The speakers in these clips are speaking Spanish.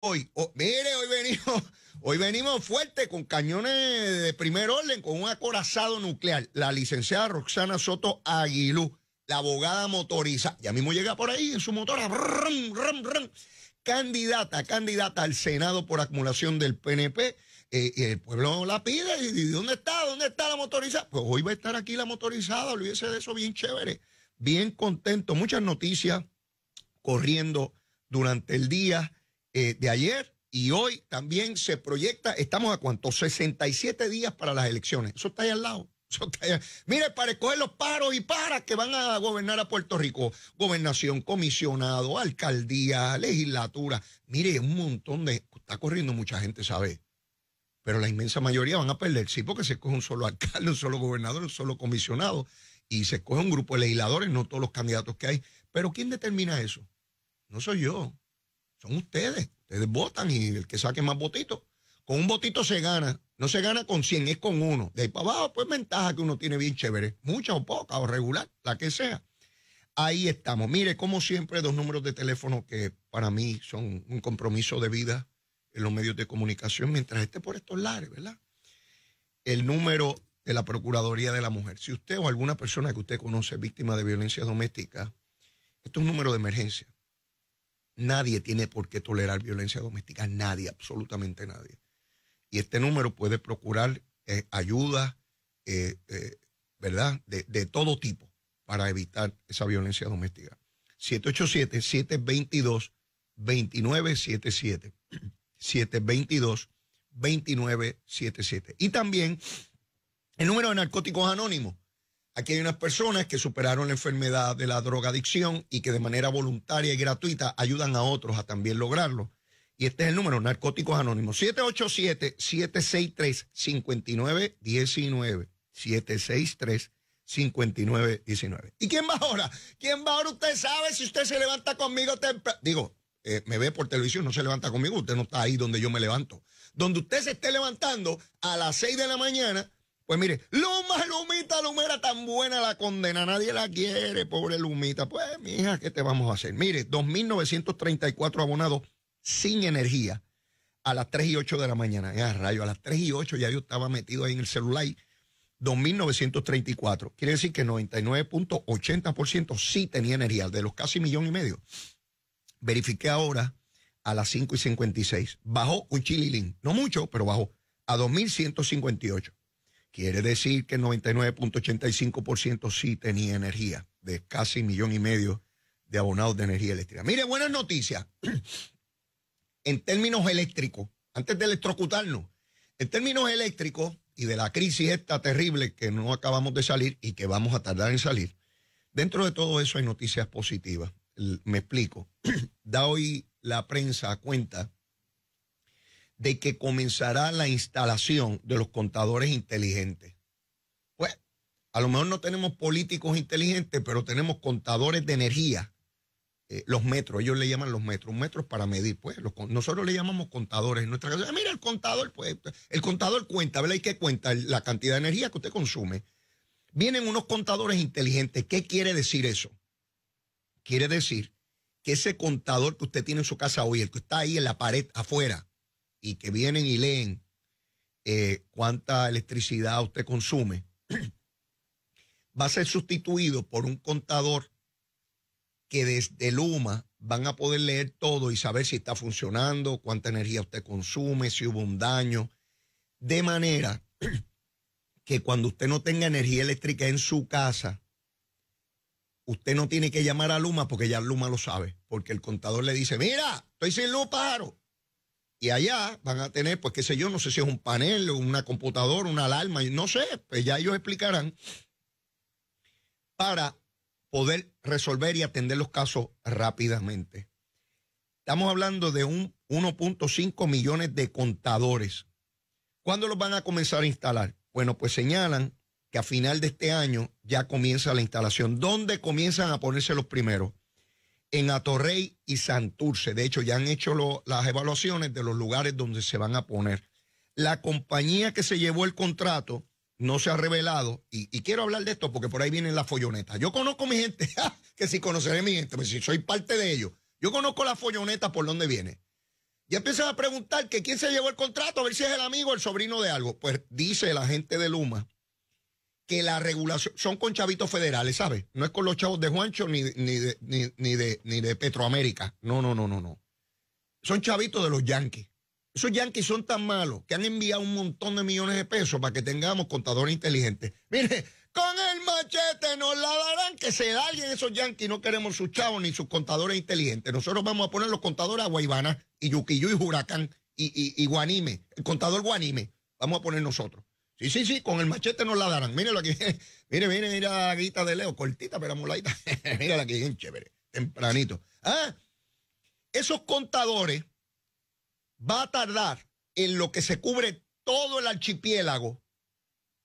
hoy, oh, mire, hoy venimos, hoy venimos fuerte con cañones de primer orden, con un acorazado nuclear. La licenciada Roxana Soto Aguilú, la abogada motorizada, ya mismo llega por ahí en su motora, candidata, candidata al Senado por acumulación del PNP. Eh, y el pueblo la pide, y, ¿dónde está? ¿Dónde está la motorizada? Pues hoy va a estar aquí la motorizada, olvídese de eso, bien chévere, bien contento, muchas noticias corriendo durante el día. Eh, de ayer y hoy también se proyecta, estamos a cuánto, 67 días para las elecciones. Eso está ahí al lado. Mire, para escoger los paros y paras que van a gobernar a Puerto Rico. Gobernación, comisionado, alcaldía, legislatura. Mire, un montón de... Está corriendo mucha gente, ¿sabe? Pero la inmensa mayoría van a perder, sí, porque se escoge un solo alcalde, un solo gobernador, un solo comisionado. Y se escoge un grupo de legisladores, no todos los candidatos que hay. Pero ¿quién determina eso? No soy yo son ustedes. Ustedes votan y el que saque más votitos. Con un votito se gana. No se gana con 100, es con uno. De ahí para abajo, pues ventaja que uno tiene bien chévere. Mucha o poca o regular, la que sea. Ahí estamos. Mire, como siempre, dos números de teléfono que para mí son un compromiso de vida en los medios de comunicación mientras esté por estos lares, ¿verdad? El número de la Procuraduría de la Mujer. Si usted o alguna persona que usted conoce víctima de violencia doméstica, esto es un número de emergencia. Nadie tiene por qué tolerar violencia doméstica, nadie, absolutamente nadie. Y este número puede procurar eh, ayuda, eh, eh, ¿verdad? De, de todo tipo para evitar esa violencia doméstica. 787-722-2977. 722-2977. Y también el número de narcóticos anónimos, Aquí hay unas personas que superaron la enfermedad de la drogadicción y que de manera voluntaria y gratuita ayudan a otros a también lograrlo. Y este es el número, Narcóticos Anónimos, 787-763-5919. 763-5919. ¿Y quién va ahora? ¿Quién va ahora? Usted sabe si usted se levanta conmigo Digo, eh, me ve por televisión, no se levanta conmigo, usted no está ahí donde yo me levanto. Donde usted se esté levantando a las 6 de la mañana, pues mire, Luma, Lumita, Lumera, tan buena la condena, nadie la quiere, pobre Lumita. Pues, mija, ¿qué te vamos a hacer? Mire, 2.934 abonados sin energía a las 3 y 8 de la mañana. Ya, rayo, a las 3 y 8 ya yo estaba metido ahí en el celular. y 2.934. Quiere decir que 99.80% sí tenía energía, de los casi millón y medio. Verifiqué ahora a las 5 y 56. Bajó un chililín, no mucho, pero bajó a 2.158. Quiere decir que el 99.85% sí tenía energía, de casi millón y medio de abonados de energía eléctrica. Mire, buenas noticias. en términos eléctricos, antes de electrocutarnos, en términos eléctricos y de la crisis esta terrible que no acabamos de salir y que vamos a tardar en salir, dentro de todo eso hay noticias positivas. Me explico. da hoy la prensa cuenta de que comenzará la instalación de los contadores inteligentes. Pues, a lo mejor no tenemos políticos inteligentes, pero tenemos contadores de energía. Eh, los metros, ellos le llaman los metros, metros para medir, pues nosotros le llamamos contadores en nuestra casa. Mira, el contador, pues, el contador cuenta, ¿verdad? ¿Y qué cuenta? La cantidad de energía que usted consume. Vienen unos contadores inteligentes. ¿Qué quiere decir eso? Quiere decir que ese contador que usted tiene en su casa hoy, el que está ahí en la pared afuera, y que vienen y leen eh, cuánta electricidad usted consume, va a ser sustituido por un contador que desde Luma van a poder leer todo y saber si está funcionando, cuánta energía usted consume, si hubo un daño, de manera que cuando usted no tenga energía eléctrica en su casa, usted no tiene que llamar a Luma porque ya Luma lo sabe, porque el contador le dice, mira, estoy sin luz, pájaro. Y allá van a tener, pues qué sé yo, no sé si es un panel, una computadora, una alarma, no sé, pues ya ellos explicarán para poder resolver y atender los casos rápidamente. Estamos hablando de un 1.5 millones de contadores. ¿Cuándo los van a comenzar a instalar? Bueno, pues señalan que a final de este año ya comienza la instalación. ¿Dónde comienzan a ponerse los primeros? en Atorrey y Santurce. De hecho, ya han hecho las evaluaciones de los lugares donde se van a poner. La compañía que se llevó el contrato no se ha revelado, y, quiero hablar de esto porque por ahí vienen las follonetas. Yo conozco mi gente, que si conoceré mi gente, pues si soy parte de ellos. Yo conozco la folloneta por dónde viene. Ya empiezan a preguntar que quién se llevó el contrato, a ver si es el amigo, el sobrino de algo. Pues dice la gente de Luma que la regulación son con chavitos federales, ¿sabes? No es con los chavos de Juancho ni, ni, de, ni, de, ni de Petroamérica. No, no, no, no, no. Son chavitos de los yanquis. Esos yanquis son tan malos que han enviado un montón de millones de pesos para que tengamos contadores inteligentes. Mire, con el machete nos la darán que se da alguien esos yanquis. No queremos sus chavos ni sus contadores inteligentes. Nosotros vamos a poner los contadores a Guaybana y Yuquillo y Huracán y, y Guanime. El contador Guanime. Vamos a poner nosotros. Sí, sí, sí, con el machete nos la darán. Mírenlo aquí. mire, miren mira la guita de Leo, cortita pero amuladita. Mírala aquí, chévere, tempranito. Ah, esos contadores va a tardar en lo que se cubre todo el archipiélago.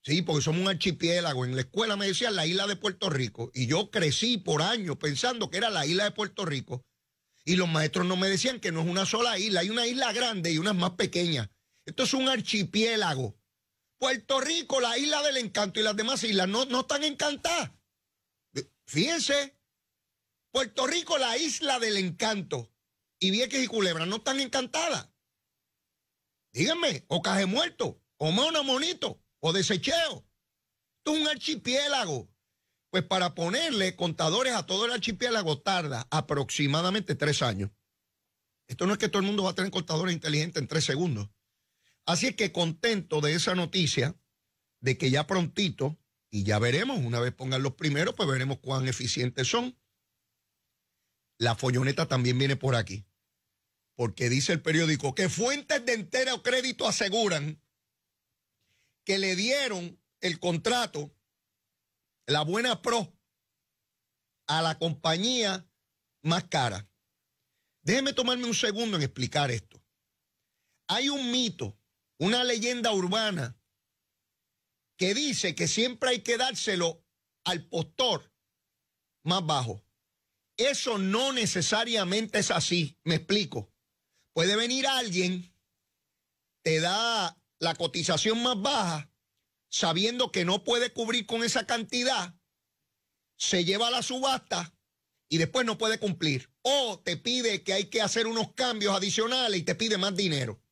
Sí, porque somos un archipiélago. En la escuela me decían la isla de Puerto Rico y yo crecí por años pensando que era la isla de Puerto Rico. Y los maestros no me decían que no es una sola isla, hay una isla grande y unas más pequeñas. Esto es un archipiélago. Puerto Rico, la isla del encanto y las demás islas no, están encantadas. Fíjense, Puerto Rico, la isla del encanto y Vieques y Culebra no están encantadas. Díganme, o Caje Muerto, o Mono Monito, o Desecheo. Tú un archipiélago. Pues para ponerle contadores a todo el archipiélago tarda aproximadamente tres años. Esto no es que todo el mundo va a tener contadores inteligentes en tres segundos. Así es que contento de esa noticia, de que ya prontito, y ya veremos, una vez pongan los primeros, pues veremos cuán eficientes son. La folloneta también viene por aquí, porque dice el periódico que fuentes de entero crédito aseguran que le dieron el contrato, la buena pro, a la compañía más cara. Déjeme tomarme un segundo en explicar esto. Hay un mito una leyenda urbana que dice que siempre hay que dárselo al postor más bajo. Eso no necesariamente es así, me explico. Puede venir alguien, te da la cotización más baja, sabiendo que no puede cubrir con esa cantidad, se lleva a la subasta y después no puede cumplir. O te pide que hay que hacer unos cambios adicionales y te pide más dinero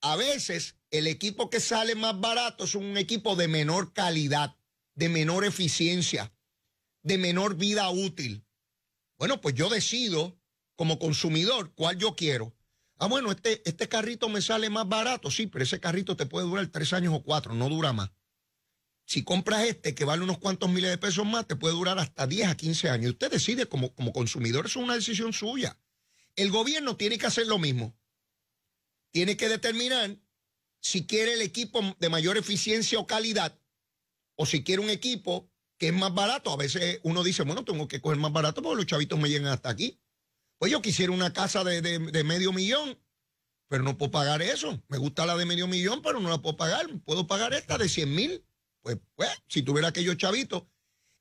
a veces el equipo que sale más barato es un equipo de menor calidad, de menor eficiencia, de menor vida útil. Bueno, pues yo decido como consumidor cuál yo quiero. Ah, bueno, este, este carrito me sale más barato, sí, pero ese carrito te puede durar tres años o cuatro, no dura más. Si compras este que vale unos cuantos miles de pesos más, te puede durar hasta 10 a 15 años. Usted decide como, como consumidor, eso es una decisión suya. El gobierno tiene que hacer lo mismo tiene que determinar si quiere el equipo de mayor eficiencia o calidad o si quiere un equipo que es más barato. A veces uno dice, bueno, tengo que coger más barato porque los chavitos me llegan hasta aquí. Pues yo quisiera una casa de, medio millón, pero no puedo pagar eso. Me gusta la de medio millón, pero no la puedo pagar. Puedo pagar esta de 100 mil. Pues, pues, si tuviera aquellos chavitos.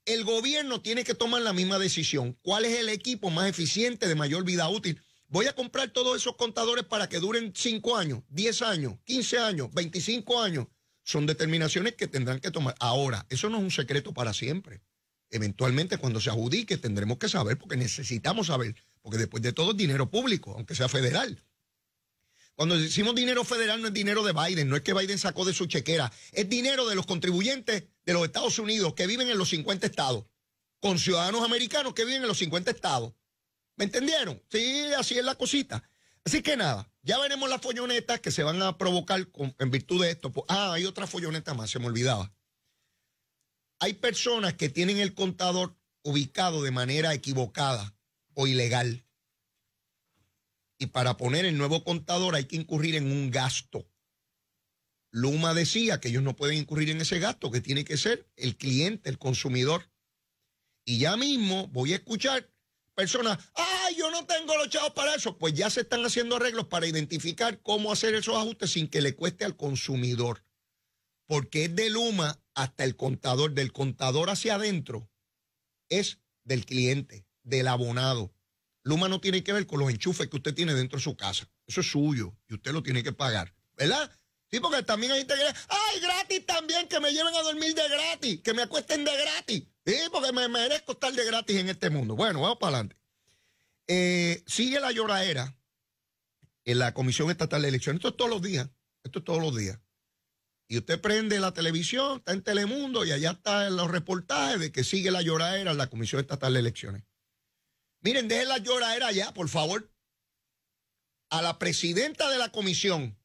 El gobierno tiene que tomar la misma decisión. ¿Cuál es el equipo más eficiente de mayor vida útil? Voy a comprar todos esos contadores para que duren 5 años, 10 años, 15 años, 25 años. Son determinaciones que tendrán que tomar. Ahora, eso no es un secreto para siempre. Eventualmente, cuando se adjudique, tendremos que saber, porque necesitamos saber, porque después de todo es dinero público, aunque sea federal. Cuando decimos dinero federal no es dinero de Biden, no es que Biden sacó de su chequera, es dinero de los contribuyentes de los Estados Unidos que viven en los 50 estados, con ciudadanos americanos que viven en los 50 estados. ¿Me entendieron? Sí, así es la cosita. Así que nada, ya veremos las follonetas que se van a provocar en virtud de esto. Ah, hay otra folloneta más, se me olvidaba. Hay personas que tienen el contador ubicado de manera equivocada o ilegal. Y para poner el nuevo contador hay que incurrir en un gasto. Luma decía que ellos no pueden incurrir en ese gasto, que tiene que ser el cliente, el consumidor. Y ya mismo voy a escuchar personas, ay, ah, yo no tengo los chavos para eso, pues ya se están haciendo arreglos para identificar cómo hacer esos ajustes sin que le cueste al consumidor. Porque es de Luma hasta el contador, del contador hacia adentro, es del cliente, del abonado. Luma no tiene que ver con los enchufes que usted tiene dentro de su casa. Eso es suyo y usted lo tiene que pagar, ¿verdad? Sí, porque también hay gente que, ay, gratis también, que me lleven a dormir de gratis, que me acuesten de gratis. Sí, porque me merezco estar de gratis en este mundo. Bueno, vamos para adelante. Eh, sigue la lloradera en la Comisión Estatal de Elecciones. Esto es todos los días. Esto es todos los días. Y usted prende la televisión, está en Telemundo y allá están los reportajes de que sigue la lloradera en la Comisión Estatal de Elecciones. Miren, dejen la lloradera allá, por favor. A la presidenta de la comisión,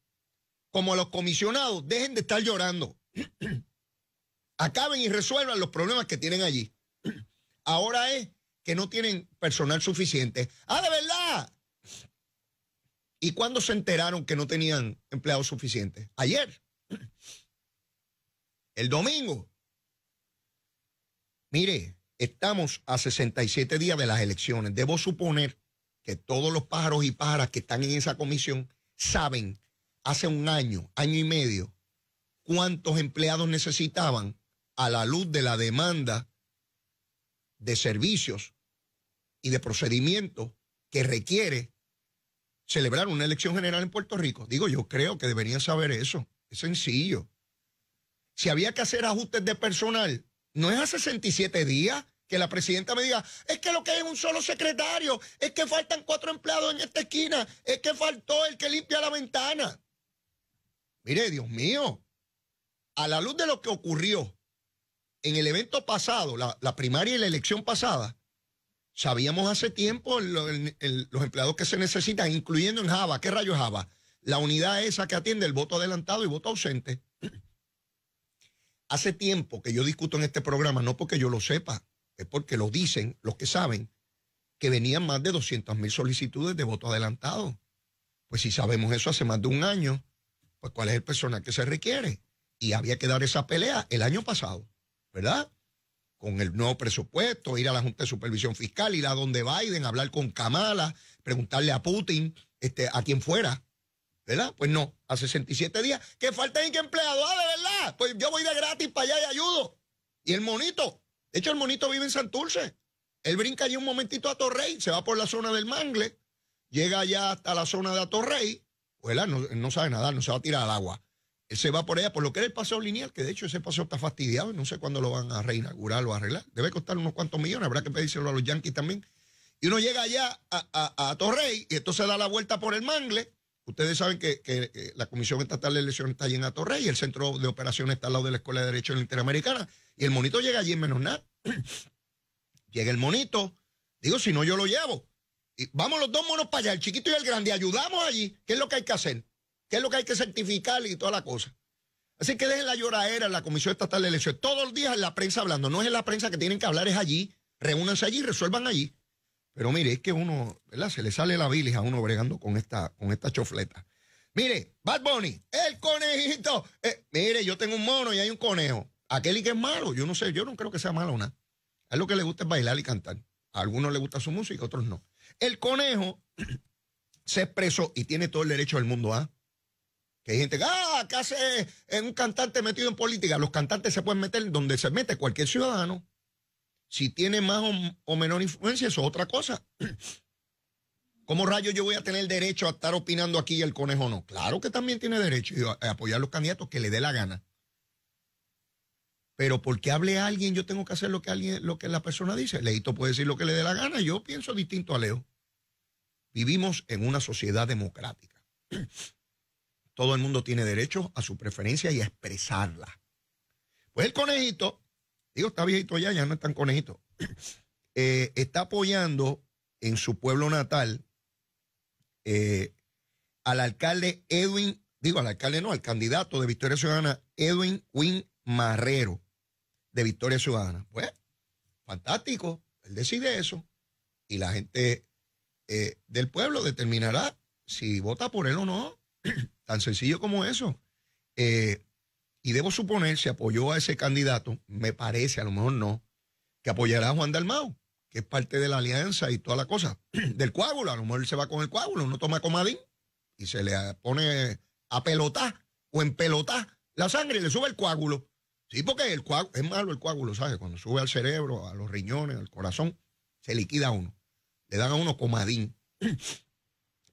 como a los comisionados, dejen de estar llorando. acaben y resuelvan los problemas que tienen allí. Ahora es que no tienen personal suficiente. Ah, de verdad. ¿Y cuándo se enteraron que no tenían empleados suficientes? Ayer. El domingo. Mire, estamos a 67 días de las elecciones. Debo suponer que todos los pájaros y pájaras que están en esa comisión saben hace un año, año y medio, cuántos empleados necesitaban a la luz de la demanda de servicios y de procedimientos que requiere celebrar una elección general en Puerto Rico. Digo, yo creo que deberían saber eso. Es sencillo. Si había que hacer ajustes de personal, no es a 67 días que la presidenta me diga, es que lo que hay es un solo secretario, es que faltan cuatro empleados en esta esquina, es que faltó el que limpia la ventana. Mire, Dios mío, a la luz de lo que ocurrió en el evento pasado, la, primaria y la elección pasada, sabíamos hace tiempo los empleados que se necesitan, incluyendo en Java. ¿Qué rayos Java? La unidad esa que atiende el voto adelantado y voto ausente. Hace tiempo que yo discuto en este programa, no porque yo lo sepa, es porque lo dicen los que saben, que venían más de 200 mil solicitudes de voto adelantado. Pues si sabemos eso hace más de un año, pues cuál es el personal que se requiere. Y había que dar esa pelea el año pasado. ¿verdad? Con el nuevo presupuesto, ir a la Junta de Supervisión Fiscal, ir a donde Biden, hablar con Kamala, preguntarle a Putin, este, a quien fuera, ¿verdad? Pues no, a 67 días. Que falta en que de ¿verdad? Pues yo voy de gratis para allá y ayudo. Y el monito, de hecho el monito vive en Santurce. Él brinca allí un momentito a Torrey, se va por la zona del Mangle, llega allá hasta la zona de Torrey. pues no, no sabe nadar, no se va a tirar al agua se va por allá, por lo que era el paseo lineal, que de hecho ese paseo está fastidiado no sé cuándo lo van a reinaugurar o arreglar. Debe costar unos cuantos millones, habrá que pedírselo a los yanquis también. Y uno llega allá a, Torrey y entonces da la vuelta por el mangle. Ustedes saben que, la Comisión Estatal de Elecciones está allí en Torrey, el centro de operaciones está al lado de la Escuela de Derecho Interamericana, y el monito llega allí en menos nada. llega el monito, digo, si no, yo lo llevo. Y vamos los dos monos para allá, el chiquito y el grande, ayudamos allí, ¿qué es lo que hay que hacer? qué es lo que hay que certificar y toda la cosa. Así que dejen la lloradera en la Comisión Estatal de Elecciones. Todos los días en la prensa hablando. No es en la prensa que tienen que hablar, es allí. Reúnanse allí, resuelvan allí. Pero mire, es que uno, ¿verdad? Se le sale la bilis a uno bregando con esta, con esta chofleta. Mire, Bad Bunny, el conejito. Eh, mire, yo tengo un mono y hay un conejo. Aquel y que es malo, yo no sé, yo no creo que sea malo o nada. A lo que le gusta es bailar y cantar. A algunos le gusta su música, a otros no. El conejo se expresó y tiene todo el derecho del mundo a. Que hay gente que, ah, ¿qué hace un cantante metido en política? Los cantantes se pueden meter donde se mete cualquier ciudadano. Si tiene más o, menor influencia, eso es otra cosa. ¿Cómo rayo yo voy a tener derecho a estar opinando aquí y el conejo no? Claro que también tiene derecho a eh, apoyar a los candidatos que le dé la gana. Pero porque hable a alguien, yo tengo que hacer lo que, alguien, lo que la persona dice. Leito puede decir lo que le dé la gana. Yo pienso distinto a Leo. Vivimos en una sociedad democrática. Todo el mundo tiene derecho a su preferencia y a expresarla. Pues el conejito, digo, está viejito ya, ya no es tan conejito, eh, está apoyando en su pueblo natal eh, al alcalde Edwin, digo al alcalde no, al candidato de Victoria Ciudadana, Edwin Win Marrero, de Victoria Ciudadana. Pues, fantástico, él decide eso y la gente eh, del pueblo determinará si vota por él o no. Tan sencillo como eso. Eh, y debo suponer, se apoyó a ese candidato, me parece, a lo mejor no, que apoyará a Juan Dalmao, que es parte de la alianza y toda la cosa, del coágulo. A lo mejor él se va con el coágulo, no toma comadín y se le pone a pelotar o en pelotar la sangre y le sube el coágulo. Sí, porque el coágulo, es malo el coágulo, ¿sabes? Cuando sube al cerebro, a los riñones, al corazón, se liquida uno. Le dan a uno comadín.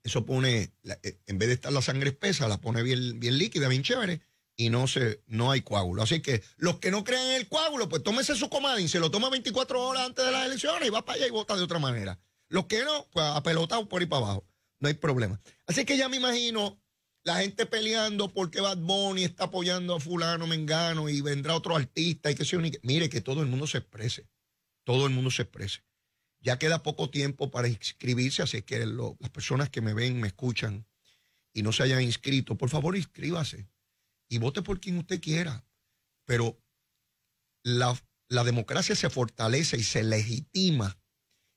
Eso pone, eh, en vez de estar la sangre espesa, la pone bien, bien líquida, bien chévere, y no, se, no hay coágulo. Así que los que no creen en el coágulo, pues tómese su y se lo toma 24 horas antes de las elecciones y va para allá y vota de otra manera. Los que no, pues apelotado por ahí para abajo. No hay problema. Así que ya me imagino la gente peleando porque Bad Bunny está apoyando a fulano, mengano, y vendrá otro artista y que se unique. Mire, que todo el mundo se exprese. Todo el mundo se exprese. Ya queda poco tiempo para inscribirse, así que las personas que me ven, me escuchan y no se hayan inscrito, por favor inscríbase y vote por quien usted quiera. Pero la, democracia se fortalece y se legitima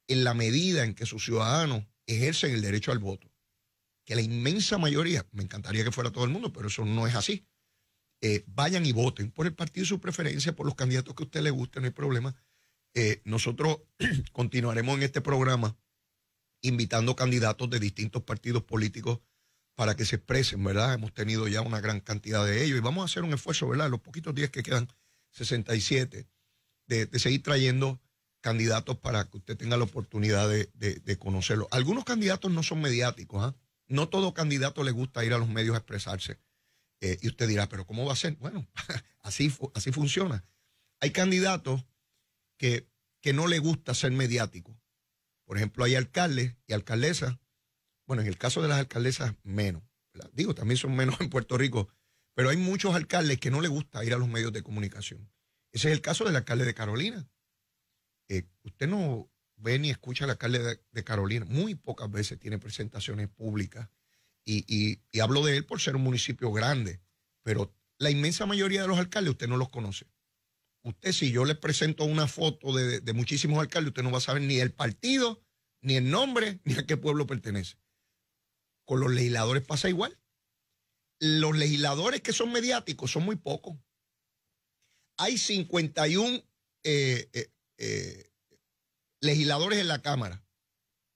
en la medida en que sus ciudadanos ejercen el derecho al voto. Que la inmensa mayoría, me encantaría que fuera todo el mundo, pero eso no es así. Eh, vayan y voten por el partido de su preferencia, por los candidatos que a usted le guste, no hay problema. Eh, nosotros continuaremos en este programa invitando candidatos de distintos partidos políticos para que se expresen, ¿verdad? Hemos tenido ya una gran cantidad de ellos y vamos a hacer un esfuerzo, ¿verdad? Los poquitos días que quedan, 67, de, de seguir trayendo candidatos para que usted tenga la oportunidad de, conocerlos. Algunos candidatos no son mediáticos, ¿ah? No todo candidato le gusta ir a los medios a expresarse. Eh, y usted dirá, pero ¿cómo va a ser? Bueno, así, así funciona. Hay candidatos que, no le gusta ser mediático. Por ejemplo, hay alcaldes y alcaldesas, bueno, en el caso de las alcaldesas, menos. Digo, también son menos en Puerto Rico, pero hay muchos alcaldes que no le gusta ir a los medios de comunicación. Ese es el caso del alcalde de Carolina. Eh, usted no ve ni escucha al alcalde de, Carolina. Muy pocas veces tiene presentaciones públicas. y hablo de él por ser un municipio grande, pero la inmensa mayoría de los alcaldes usted no los conoce. Usted, si yo le presento una foto de, muchísimos alcaldes, usted no va a saber ni el partido, ni el nombre, ni a qué pueblo pertenece. Con los legisladores pasa igual. Los legisladores que son mediáticos son muy pocos. Hay 51 eh, eh, eh, legisladores en la Cámara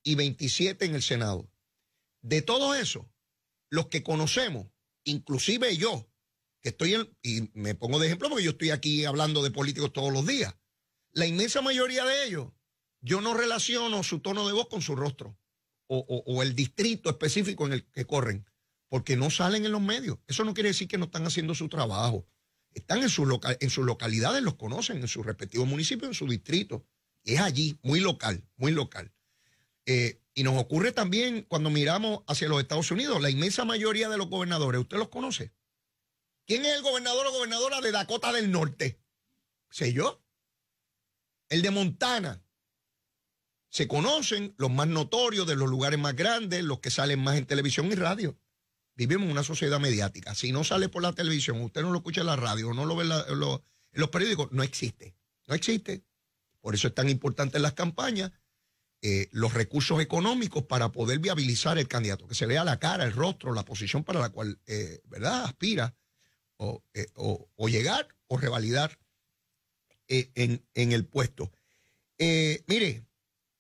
y 27 en el Senado. De todo eso, los que conocemos, inclusive yo, estoy y me pongo de ejemplo porque yo estoy aquí hablando de políticos todos los días, la inmensa mayoría de ellos, yo no relaciono su tono de voz con su rostro o, el distrito específico en el que corren, porque no salen en los medios. Eso no quiere decir que no están haciendo su trabajo. Están en, su local, en sus localidades, los conocen, en sus respectivos municipios, en su distrito. Es allí, muy local, muy local. Eh, y nos ocurre también cuando miramos hacia los Estados Unidos, la inmensa mayoría de los gobernadores, ¿usted los conoce? ¿Quién es el gobernador o gobernadora de Dakota del Norte? Sé yo. El de Montana. Se conocen los más notorios de los lugares más grandes, los que salen más en televisión y radio. Vivimos en una sociedad mediática. Si no sale por la televisión, usted no lo escucha en la radio, no lo ve en, los, periódicos, no existe. No existe. Por eso es tan importante en las campañas, eh, los recursos económicos para poder viabilizar el candidato, que se vea la cara, el rostro, la posición para la cual, eh, ¿verdad?, aspira eh, o, llegar o revalidar eh, en, en, el puesto. Eh, mire,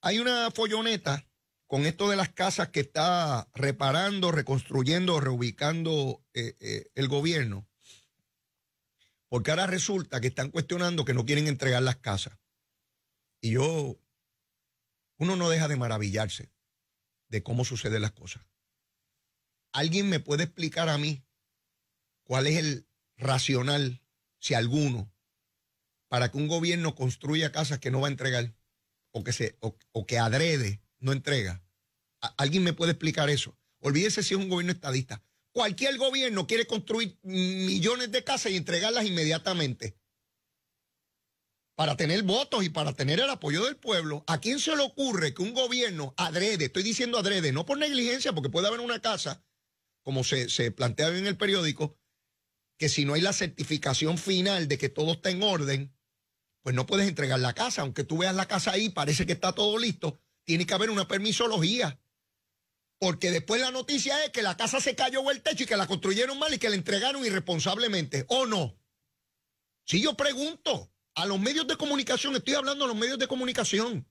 hay una folloneta con esto de las casas que está reparando, reconstruyendo, reubicando el gobierno. Porque ahora resulta que están cuestionando que no quieren entregar las casas. Y yo, uno no deja de maravillarse de cómo suceden las cosas. ¿Alguien me puede explicar a mí ¿Cuál es el racional, si alguno, para que un gobierno construya casas que no va a entregar o que, se, o, que adrede no entrega? ¿Alguien me puede explicar eso? Olvídese si es un gobierno estadista. Cualquier gobierno quiere construir millones de casas y entregarlas inmediatamente para tener votos y para tener el apoyo del pueblo, ¿a quién se le ocurre que un gobierno adrede, estoy diciendo adrede, no por negligencia, porque puede haber una casa, como se, se plantea en el periódico, que si no hay la certificación final de que todo está en orden, pues no puedes entregar la casa. Aunque tú veas la casa ahí, parece que está todo listo, tiene que haber una permisología. Porque después la noticia es que la casa se cayó o el techo y que la construyeron mal y que la entregaron irresponsablemente. ¿O no? Si yo pregunto a los medios de comunicación, estoy hablando a los medios de comunicación.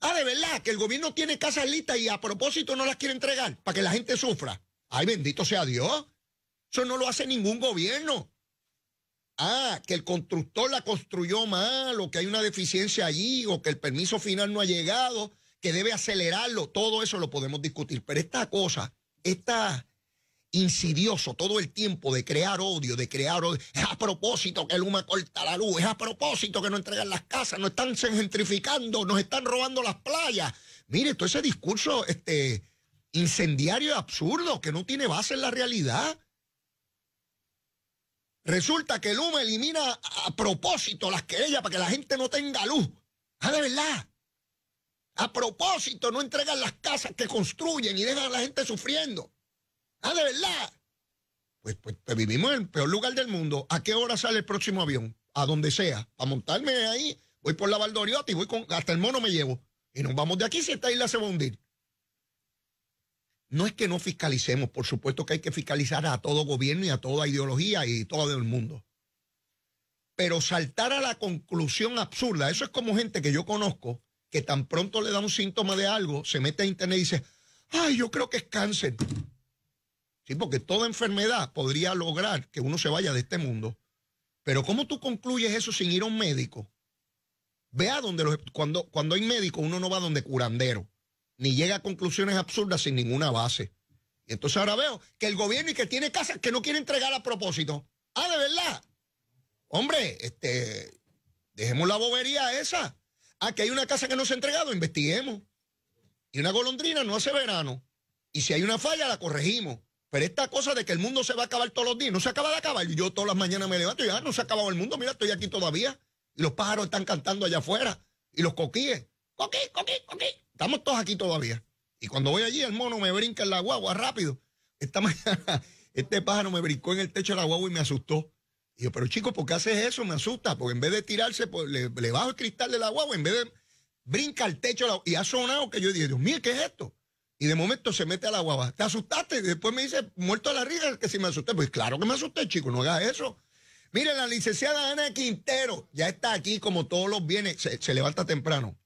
Ah, de verdad, que el gobierno tiene casas listas y a propósito no las quiere entregar para que la gente sufra. Ay, bendito sea Dios. Eso no lo hace ningún gobierno. Ah, que el constructor la construyó mal o que hay una deficiencia allí o que el permiso final no ha llegado, que debe acelerarlo, todo eso lo podemos discutir. Pero esta cosa, esta insidioso todo el tiempo de crear odio, de crear odio. Es a propósito que el humo corta la luz, es a propósito que no entregan las casas, nos están gentrificando, nos están robando las playas. Mire, todo ese discurso este, incendiario y absurdo que no tiene base en la realidad. Resulta que el Luma elimina a propósito las querellas para que la gente no tenga luz. Ah, de verdad. A propósito, no entregan las casas que construyen y dejan a la gente sufriendo. Ah, de verdad. Pues, pues, pues vivimos en el peor lugar del mundo. ¿A qué hora sale el próximo avión? A donde sea. A montarme ahí, voy por la y voy con, hasta el mono me llevo. Y nos vamos de aquí si esta isla se va a hundir. No es que no fiscalicemos, por supuesto que hay que fiscalizar a todo gobierno y a toda ideología y todo el mundo. Pero saltar a la conclusión absurda, eso es como gente que yo conozco, que tan pronto le da un síntoma de algo, se mete a internet y dice, ay, yo creo que es cáncer. Sí, porque toda enfermedad podría lograr que uno se vaya de este mundo. Pero ¿cómo tú concluyes eso sin ir a un médico? Vea donde los, cuando, cuando hay médico, uno no va donde curandero ni llega a conclusiones absurdas sin ninguna base. Y entonces ahora veo que el gobierno y que tiene casas que no quiere entregar a propósito. Ah, de verdad. Hombre, este, dejemos la bobería esa. Ah, que hay una casa que no se ha entregado, investiguemos. Y una golondrina no hace verano. Y si hay una falla, la corregimos. Pero esta cosa de que el mundo se va a acabar todos los días, no se acaba de acabar. Yo todas las mañanas me levanto y ya ah, no se ha acabado el mundo, mira, estoy aquí todavía. Y los pájaros están cantando allá afuera. Y los coquíes coqui, coqui, coqui. Estamos todos aquí todavía. Y cuando voy allí, el mono me brinca en la guagua rápido. Esta mañana, este pájaro me brincó en el techo de la guagua y me asustó. Y yo, pero chico, ¿por qué haces eso? Me asusta, porque en vez de tirarse, pues, le, bajo el cristal de la guagua, en vez de brinca al techo de la, guagua. y ha sonado que yo dije, Dios mío, ¿qué es esto? Y de momento se mete a la guagua. ¿Te asustaste? Y después me dice, muerto a la riga que si me asusté. Pues claro que me asusté, chico, no hagas eso. Mire, la licenciada Ana Quintero ya está aquí como todos los bienes. se, se levanta temprano.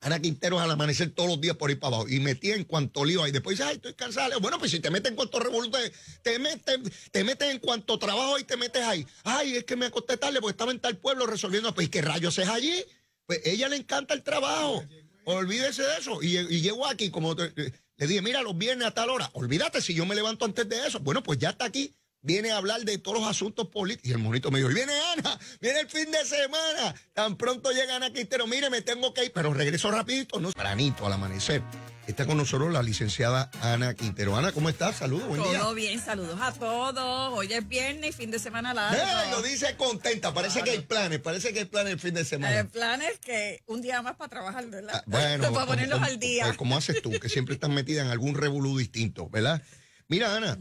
Ana Quinteros al amanecer todos los días por ahí para abajo. Y metía en cuanto lío ahí. Después dice, ay, estoy cansado. Bueno, pues si te metes en cuanto revolución, te metes, te metes en cuanto trabajo y te metes ahí. Ay, es que me acosté tarde porque estaba en tal pueblo resolviendo. Pues, ¿qué rayos es allí? Pues ella le encanta el trabajo. Olvídese de eso. Y, y llegó aquí, como eh, le dije, mira, los viernes a tal hora. Olvídate si yo me levanto antes de eso. Bueno, pues ya está aquí viene a hablar de todos los asuntos políticos. Y el monito me dijo, y viene Ana, viene el fin de semana. Tan pronto llega Ana Quintero, mire, me tengo que ir, pero regreso rapidito, ¿no? Granito al amanecer. Está con nosotros la licenciada Ana Quintero. Ana, ¿cómo estás? Saludos, buen día. Todo bien, saludos a todos. Hoy es viernes, fin de semana largo. lo dice contenta, parece que hay planes, parece que hay planes el fin de semana. El plan es que un día más para trabajar, ¿verdad? Ah, bueno. para ponerlos al día. Pues, como, como haces tú, que siempre estás metida en algún revolú distinto, ¿verdad? Mira, Ana,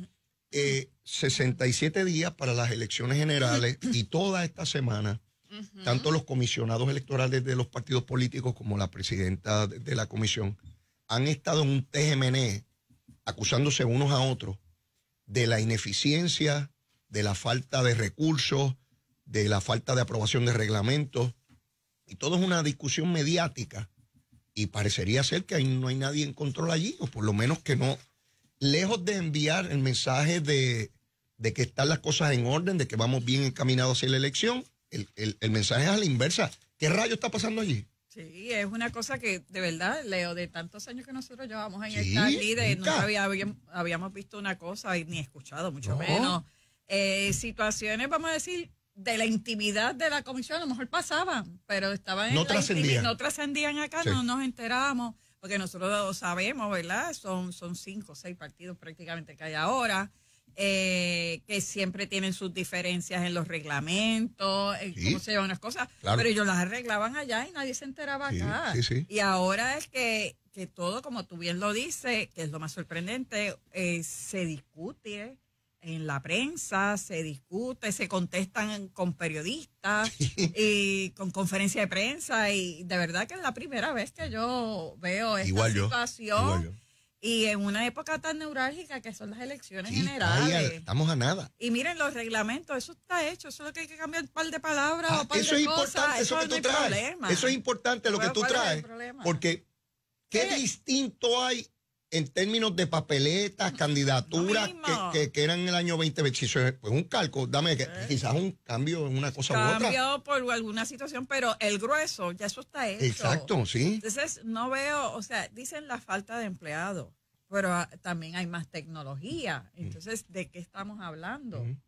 67 eh, días para las elecciones generales y toda esta semana, tanto los comisionados electorales de los partidos políticos como la presidenta de, de la comisión han estado en un TGMN acusándose unos a otros de la ineficiencia, de la falta de recursos, de la falta de aprobación de reglamentos. Y todo es una discusión mediática. Y parecería ser que no hay nadie en control allí, o por lo menos que no lejos de enviar el mensaje de, que están las cosas en orden, de que vamos bien encaminados hacia la elección, el, el, mensaje es a la inversa. ¿Qué rayo está pasando allí? Sí, es una cosa que de verdad, Leo, de tantos años que nosotros llevamos en el esta líder, eh, nunca. habíamos visto una cosa ni escuchado, mucho menos. Eh, situaciones, vamos a decir, de la intimidad de la comisión, a lo mejor pasaban, pero estaban en no trascendían. No trascendían acá, no nos enterábamos porque nosotros sabemos, ¿verdad? Son, son cinco o seis partidos prácticamente que hay ahora. Eh, que siempre tienen sus diferencias en los reglamentos, en cómo se llevan las cosas, pero ellos las arreglaban allá y nadie se enteraba acá. y ahora es que, que todo, como tú bien lo dices, que es lo más sorprendente, eh, se discute en la prensa, se discute, se contestan con periodistas y con conferencia de prensa y de verdad que es la primera vez que yo veo esta situación. Y en una época tan neurálgica que son las elecciones generales. estamos a nada. Y miren los reglamentos, eso está hecho, solo que hay que cambiar un par de palabras ah, o un par eso es Importante, eso, que tú traes. Eso es importante lo que tú traes. Porque ¿Qué? Eh, distinto hay en términos de papeletas, candidaturas que, eran en el año 2020. Pues, pues un calco, dame eh. quizás un cambio en una cosa u otra. por alguna situación, pero el grueso, ya eso está hecho. Exacto, sí. Entonces, no veo, o sea, dicen la falta de empleados, pero ah, también hay más tecnología. Mm. Entonces, ¿de qué estamos hablando? Mm.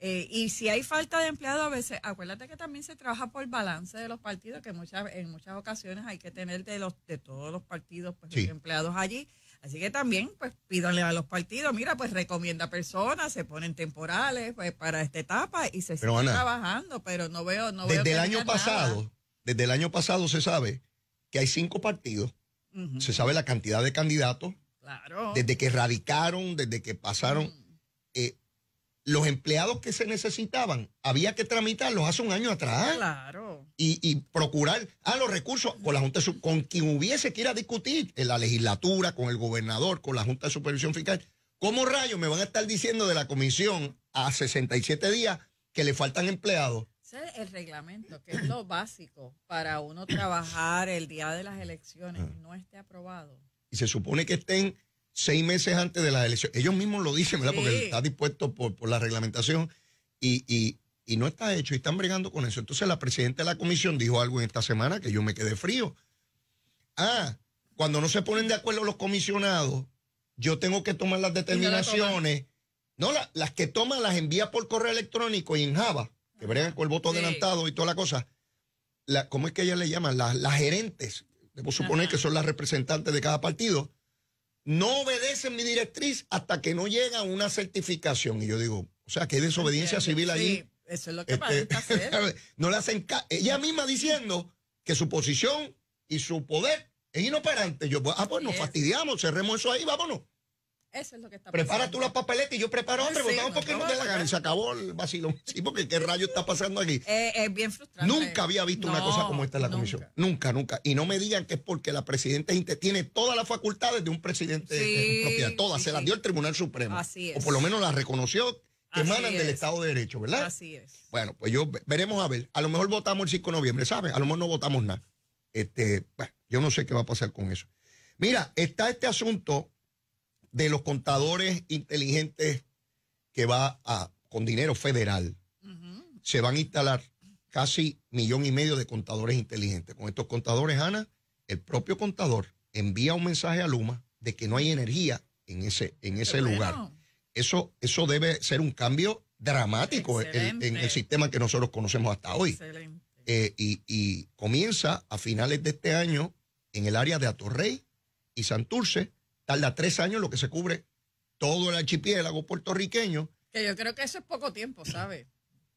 Eh, y si hay falta de empleado, a veces, acuérdate que también se trabaja por balance de los partidos, que muchas, en muchas ocasiones hay que tener de, los, de todos los partidos pues, empleados allí. Así que también, pues pídanle a los partidos, mira, pues recomienda personas, se ponen temporales pues, para esta etapa y se siguen trabajando, pero no veo... No desde el año pasado, desde el año pasado se sabe que hay cinco partidos, se sabe la cantidad de candidatos, desde que radicaron, desde que pasaron, eh, los empleados que se necesitaban había que tramitarlos hace un año atrás. Claro. Y, procurar a ah, los recursos con la Junta con quien hubiese que ir a discutir en la legislatura, con el gobernador, con la Junta de Supervisión Fiscal. ¿Cómo rayos me van a estar diciendo de la comisión a 67 días que le faltan empleados? el reglamento, que es lo básico para uno trabajar el día de las elecciones, no esté aprobado. Y se supone que estén seis meses antes de las elecciones. Ellos mismos lo dicen, ¿verdad? Porque está dispuesto por, la reglamentación y, y, y, no está hecho y están bregando con eso. Entonces la presidenta de la comisión dijo algo en esta semana que yo me quedé frío. Ah, cuando no se ponen de acuerdo los comisionados, yo tengo que tomar las determinaciones. No, las que toma las envía por correo electrónico y en Java, que bregan con el voto adelantado y toda la cosa. La, ¿Cómo es que ellas le llaman? Las, gerentes, debo suponer que son las representantes de cada partido no obedecen mi directriz hasta que no llega una certificación. Y yo digo, o sea, que hay desobediencia civil ahí. Sí, eso es lo que parece este, hacer. no le hacen Ella misma diciendo que su posición y su poder es inoperante. Yo, ah, pues nos fastidiamos, cerremos eso ahí, vámonos. Eso es lo que está pasando. Prepara tú la papeleta y yo preparo votamos la se acabó el vacilón. Sí, porque qué rayo está pasando aquí. Eh, es bien frustrante. Nunca había visto una cosa como esta en la comisión. Nunca, nunca. Y no me digan que es porque la presidenta tiene todas las facultades de un presidente eh, propiedad. Todas. se las dio el Tribunal Supremo. Así es. O por lo menos las reconoció que del Estado de Derecho, ¿verdad? Así es. Bueno, pues yo veremos a ver. A lo mejor votamos el 5 de noviembre, ¿saben? A lo mejor no votamos nada. Este, bueno, yo no sé qué va a pasar con eso. Mira, está este asunto de los contadores inteligentes que va a, con dinero federal. Se van a instalar casi millón y medio de contadores inteligentes. Con estos contadores, Ana, el propio contador envía un mensaje a Luma de que no hay energía en ese, en ese lugar. Eso, eso debe ser un cambio dramático en, el sistema que nosotros conocemos hasta hoy. Eh, y, y comienza a finales de este año en el área de Atorrey y Santurce tarda tres años lo que se cubre todo el archipiélago puertorriqueño. Que yo creo que eso es poco tiempo, ¿sabes?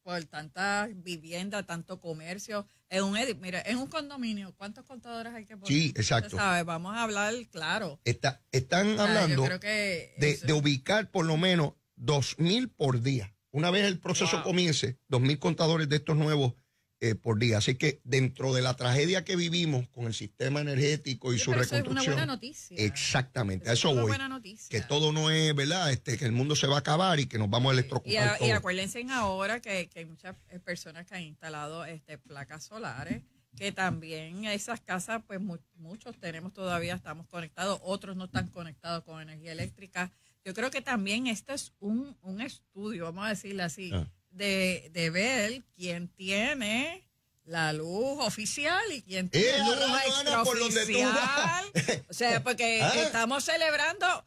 Por tanta vivienda tanto comercio. En un mira, en un condominio, ¿cuántos contadores hay que poner? Sí, exacto. ¿Sabes? Vamos a hablar claro. están hablando de, ubicar por lo menos dos mil por día. Una vez el proceso comience, 2.000 mil contadores de estos nuevos eh, por día. Así que dentro de la tragedia que vivimos con el sistema energético y su reconstrucción. Eso es una buena noticia. Exactamente, eso a es una Buena noticia. Que todo no es, ¿verdad? Este, que el mundo se va a acabar y que nos vamos a electrocutar. Y, y acuérdense ahora que, hay muchas eh, personas que han instalado este, placas solares que también esas casas, pues muchos tenemos todavía, estamos conectados, otros no están conectados con energía eléctrica. Yo creo que también este es un, estudio, vamos a decirle así, ah de, ver quién tiene la luz oficial y quién eh, tiene la luz extraoficial. o sea, porque ah. estamos celebrando.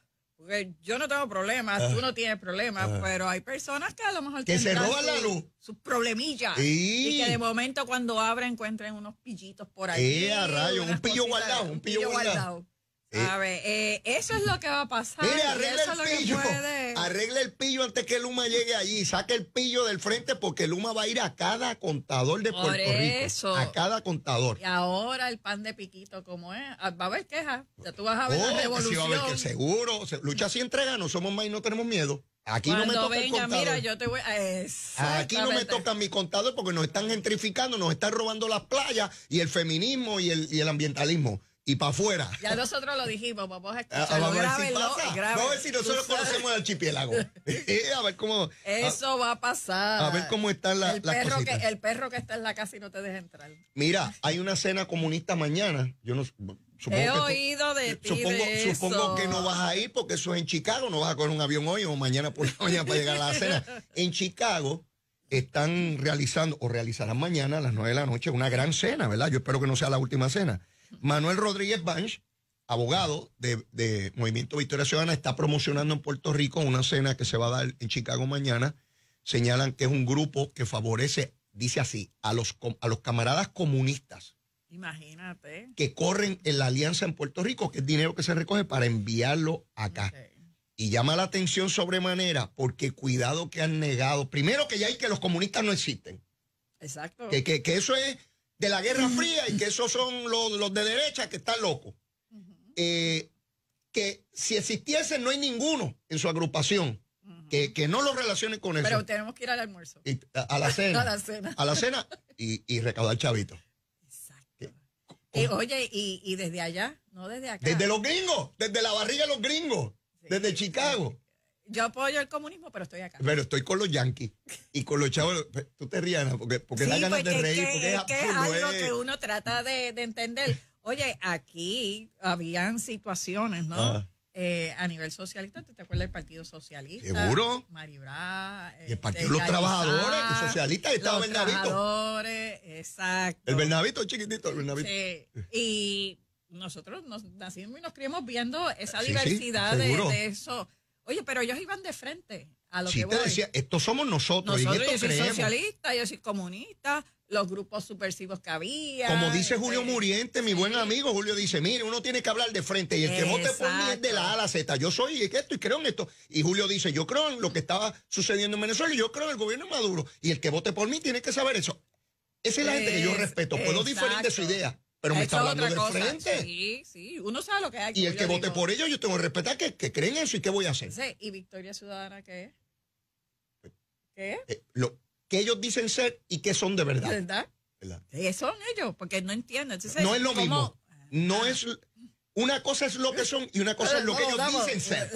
yo no tengo problemas, tú ah. no tienes problemas, ah. pero hay personas que a lo mejor que se la Sus problemillas. Y que de momento cuando abren encuentren unos pillitos por eh, ahí. a un pillo guardado, un pillo guardado. Eh, a ver, eh, eso es lo que va a pasar. Mire, arregla el pillo. el pillo antes que Luma llegue allí. Saque el pillo del frente porque Luma va a ir a cada contador de Puerto Rico. A cada contador. Y ahora el pan de piquito, ¿cómo es? Ah, va a haber quejas. Ya tú vas a ver la oh, revolución. seguro. Lucha si entrega, no somos más y no tenemos miedo. Aquí no me toca Aquí no me toca mi contador porque nos están gentrificando, nos están robando las playas y el feminismo y el, y el ambientalismo y para afuera. Ya nosotros lo dijimos, vamos a ver vamos a ver si nosotros conocemos el archipiélago. Eh, a ver cómo. Eso va a pasar. A ver cómo está la el perro que El perro que está en la casa y no te deja entrar. Mira, hay una cena comunista mañana. Yo no. Supongo He oído de ti. Supongo, que no vas a ir porque eso es en Chicago. No vas a coger un avión hoy o mañana por la mañana para llegar a la cena. En Chicago están realizando o realizarán mañana a las 9 de la noche una gran cena, ¿verdad? Yo espero que no sea la última cena Manuel Rodríguez Banch, abogado de, Movimiento Victoria Ciudadana, está promocionando en Puerto Rico una cena que se va a dar en Chicago mañana. Señalan que es un grupo que favorece, dice así, a los, los camaradas comunistas. Imagínate. Que corren en la alianza en Puerto Rico, que es dinero que se recoge para enviarlo acá. Y llama la atención sobremanera porque cuidado que han negado. Primero que ya hay que los comunistas no existen. Exacto. que eso es de la Guerra Fría y que esos son los, de derecha que están locos. Eh, que si existiese, no hay ninguno en su agrupación. Que, no lo relacione con eso. Pero tenemos que ir al almuerzo. a, la cena. a la cena. A la cena y, recaudar chavitos. Exacto. Y, oye, y, desde allá, no desde acá. Desde los gringos, desde la barriga de los gringos, desde Chicago. Yo apoyo el comunismo, pero estoy acá. Pero estoy con los yanquis y con los chavos. Tú te rías, porque, porque sí, da ganas de reír. porque es, que es algo eh. que uno trata de, entender. Oye, aquí habían situaciones, ¿no? Eh, a nivel socialista, ¿te, ¿te acuerdas del Partido Socialista? Seguro. Maribra. el este, Partido de los Trabajadores, el socialistas, estaba los Bernabito. Trabajadores, exacto. El Bernabito chiquitito, el Bernabito. Sí. Y nosotros nos nacimos y nos criamos viendo esa diversidad de eso Oye, pero ellos iban de frente a lo que te decía, estos somos nosotros. yo soy socialista, yo soy comunista, los grupos supersivos que había. Como dice Julio este, Muriente, mi buen amigo, Julio dice, mire, uno tiene que hablar de frente y el que vote por mí es de la A a la Z. Yo soy esto y creo en esto. Y Julio dice, yo creo en lo que estaba sucediendo en Venezuela y yo creo en el gobierno de Maduro. Y el que vote por mí tiene que saber eso. Esa es la gente que yo respeto. Puedo diferir de su idea, pero me está hablando cosa. frente. Sí, sí, uno sabe lo que hay. Y el que vote por ellos, yo tengo que respetar que, creen eso y qué voy a hacer. Sí, ¿y Victoria Ciudadana qué es? Pues, ¿Qué es? Eh, lo que ellos dicen ser y qué son de verdad. ¿De verdad? ¿Qué son ellos? Porque no entiendo. no es lo mismo. No ah. es... Una cosa es lo que son y una cosa es lo que ellos dicen ser.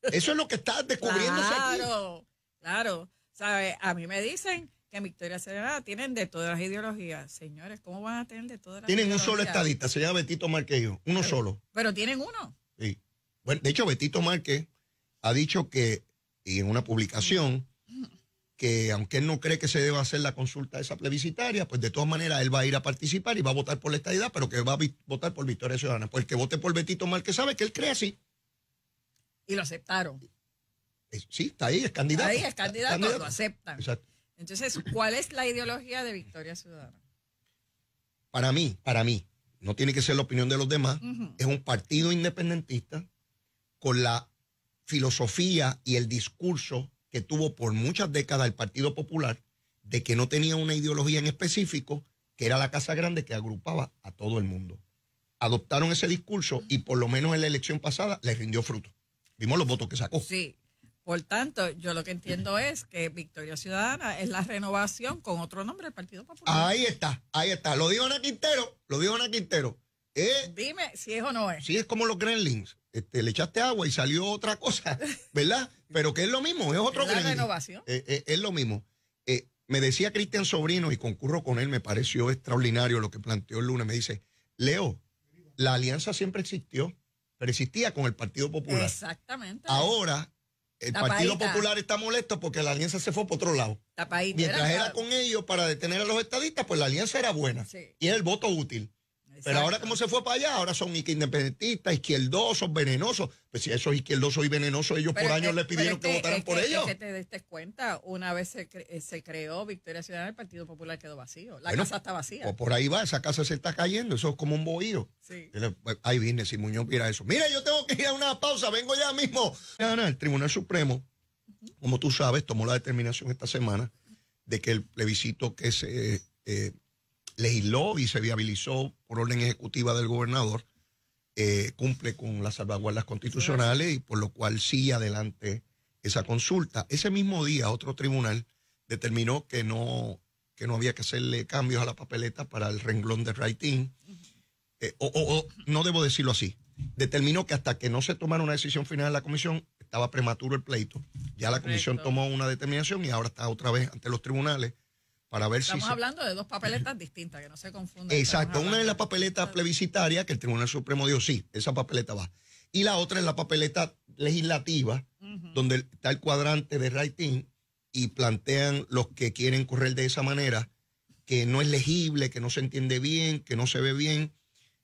Eso es lo que estás descubriendo claro, Claro, claro. ¿Sabe? A mí me dicen Victoria Ciudadana tienen de todas las ideologías. Señores, ¿cómo van a tener de todas las Tienen un solo estadista, se llama Betito Marquello, uno solo. Pero tienen uno. Sí. Bueno, de hecho, Betito Márquez ha dicho que, y en una publicación, que aunque él no cree que se deba hacer la consulta esa plebiscitaria, pues de todas maneras él va a ir a participar y va a votar por la estadidad, pero que va a votar por Victoria Ciudadana. Pues el que vote por Betito Márquez sabe que él cree así. Y lo aceptaron. Sí, está ahí, es candidato. Ahí es candidato, candidato. lo aceptan. Exacto. Entonces, ¿cuál es la ideología de Victoria Ciudadana? Para mí, para mí, no tiene que ser la opinión de los demás, es un partido independentista con la filosofía y el discurso que tuvo por muchas décadas el Partido Popular de que no tenía una ideología en específico, que era la Casa Grande que agrupaba a todo el mundo. Adoptaron ese discurso y por lo menos en la elección pasada les rindió fruto. Vimos los votos que sacó. Sí, por tanto, yo lo que entiendo es que Victoria Ciudadana es la renovación con otro nombre del Partido Popular. Ahí está, ahí está. Lo dijo Ana Quintero, lo dijo Ana Quintero. Eh, Dime si es o no es. Sí, es como los gremlins. Este, le echaste agua y salió otra cosa, ¿verdad? Pero que es lo mismo, es otro La renovación. Eh, eh, es lo mismo. Eh, me decía Cristian Sobrino, y concurro con él, me pareció extraordinario lo que planteó el lunes. Me dice, Leo, la alianza siempre existió, pero existía con el Partido Popular. Exactamente. Ahora el Partido Popular está molesto porque la alianza se fue por otro lado. Mientras era, con ellos para detener a los estadistas, pues la alianza era buena y era el voto útil. Pero ahora ¿cómo se fue para allá, ahora son independentistas, izquierdosos, venenosos. Pues si esos izquierdosos y venenosos, ellos por años le pidieron que, votaran por ellos. que te des cuenta, una vez se, eh, se, creó Victoria Ciudadana, el Partido Popular quedó vacío. La casa está vacía. Pues por ahí va, esa casa se está cayendo, eso es como un bohío. Sí. Pues, ahí viene, si Muñoz mira eso. Mira, yo tengo que ir a una pausa, vengo ya mismo. El Tribunal Supremo, como tú sabes, tomó la determinación esta semana de que el plebiscito que se... Eh, legisló y se viabilizó por orden ejecutiva del gobernador, eh, cumple con las salvaguardas constitucionales y por lo cual sigue adelante esa consulta. Ese mismo día otro tribunal determinó que no, que no había que hacerle cambios a la papeleta para el renglón de writing. Eh, o, no debo decirlo así, determinó que hasta que no se tomara una decisión final de la comisión, estaba prematuro el pleito. Ya la comisión tomó una determinación y ahora está otra vez ante los tribunales Estamos hablando de dos papeletas distintas, que no se confundan. Exacto, una es la papeleta plebiscitaria, que el Tribunal Supremo dio sí, esa papeleta va. Y la otra es la papeleta legislativa, donde está el cuadrante de writing y plantean los que quieren correr de esa manera, que no es legible, que no se entiende bien, que no se ve bien.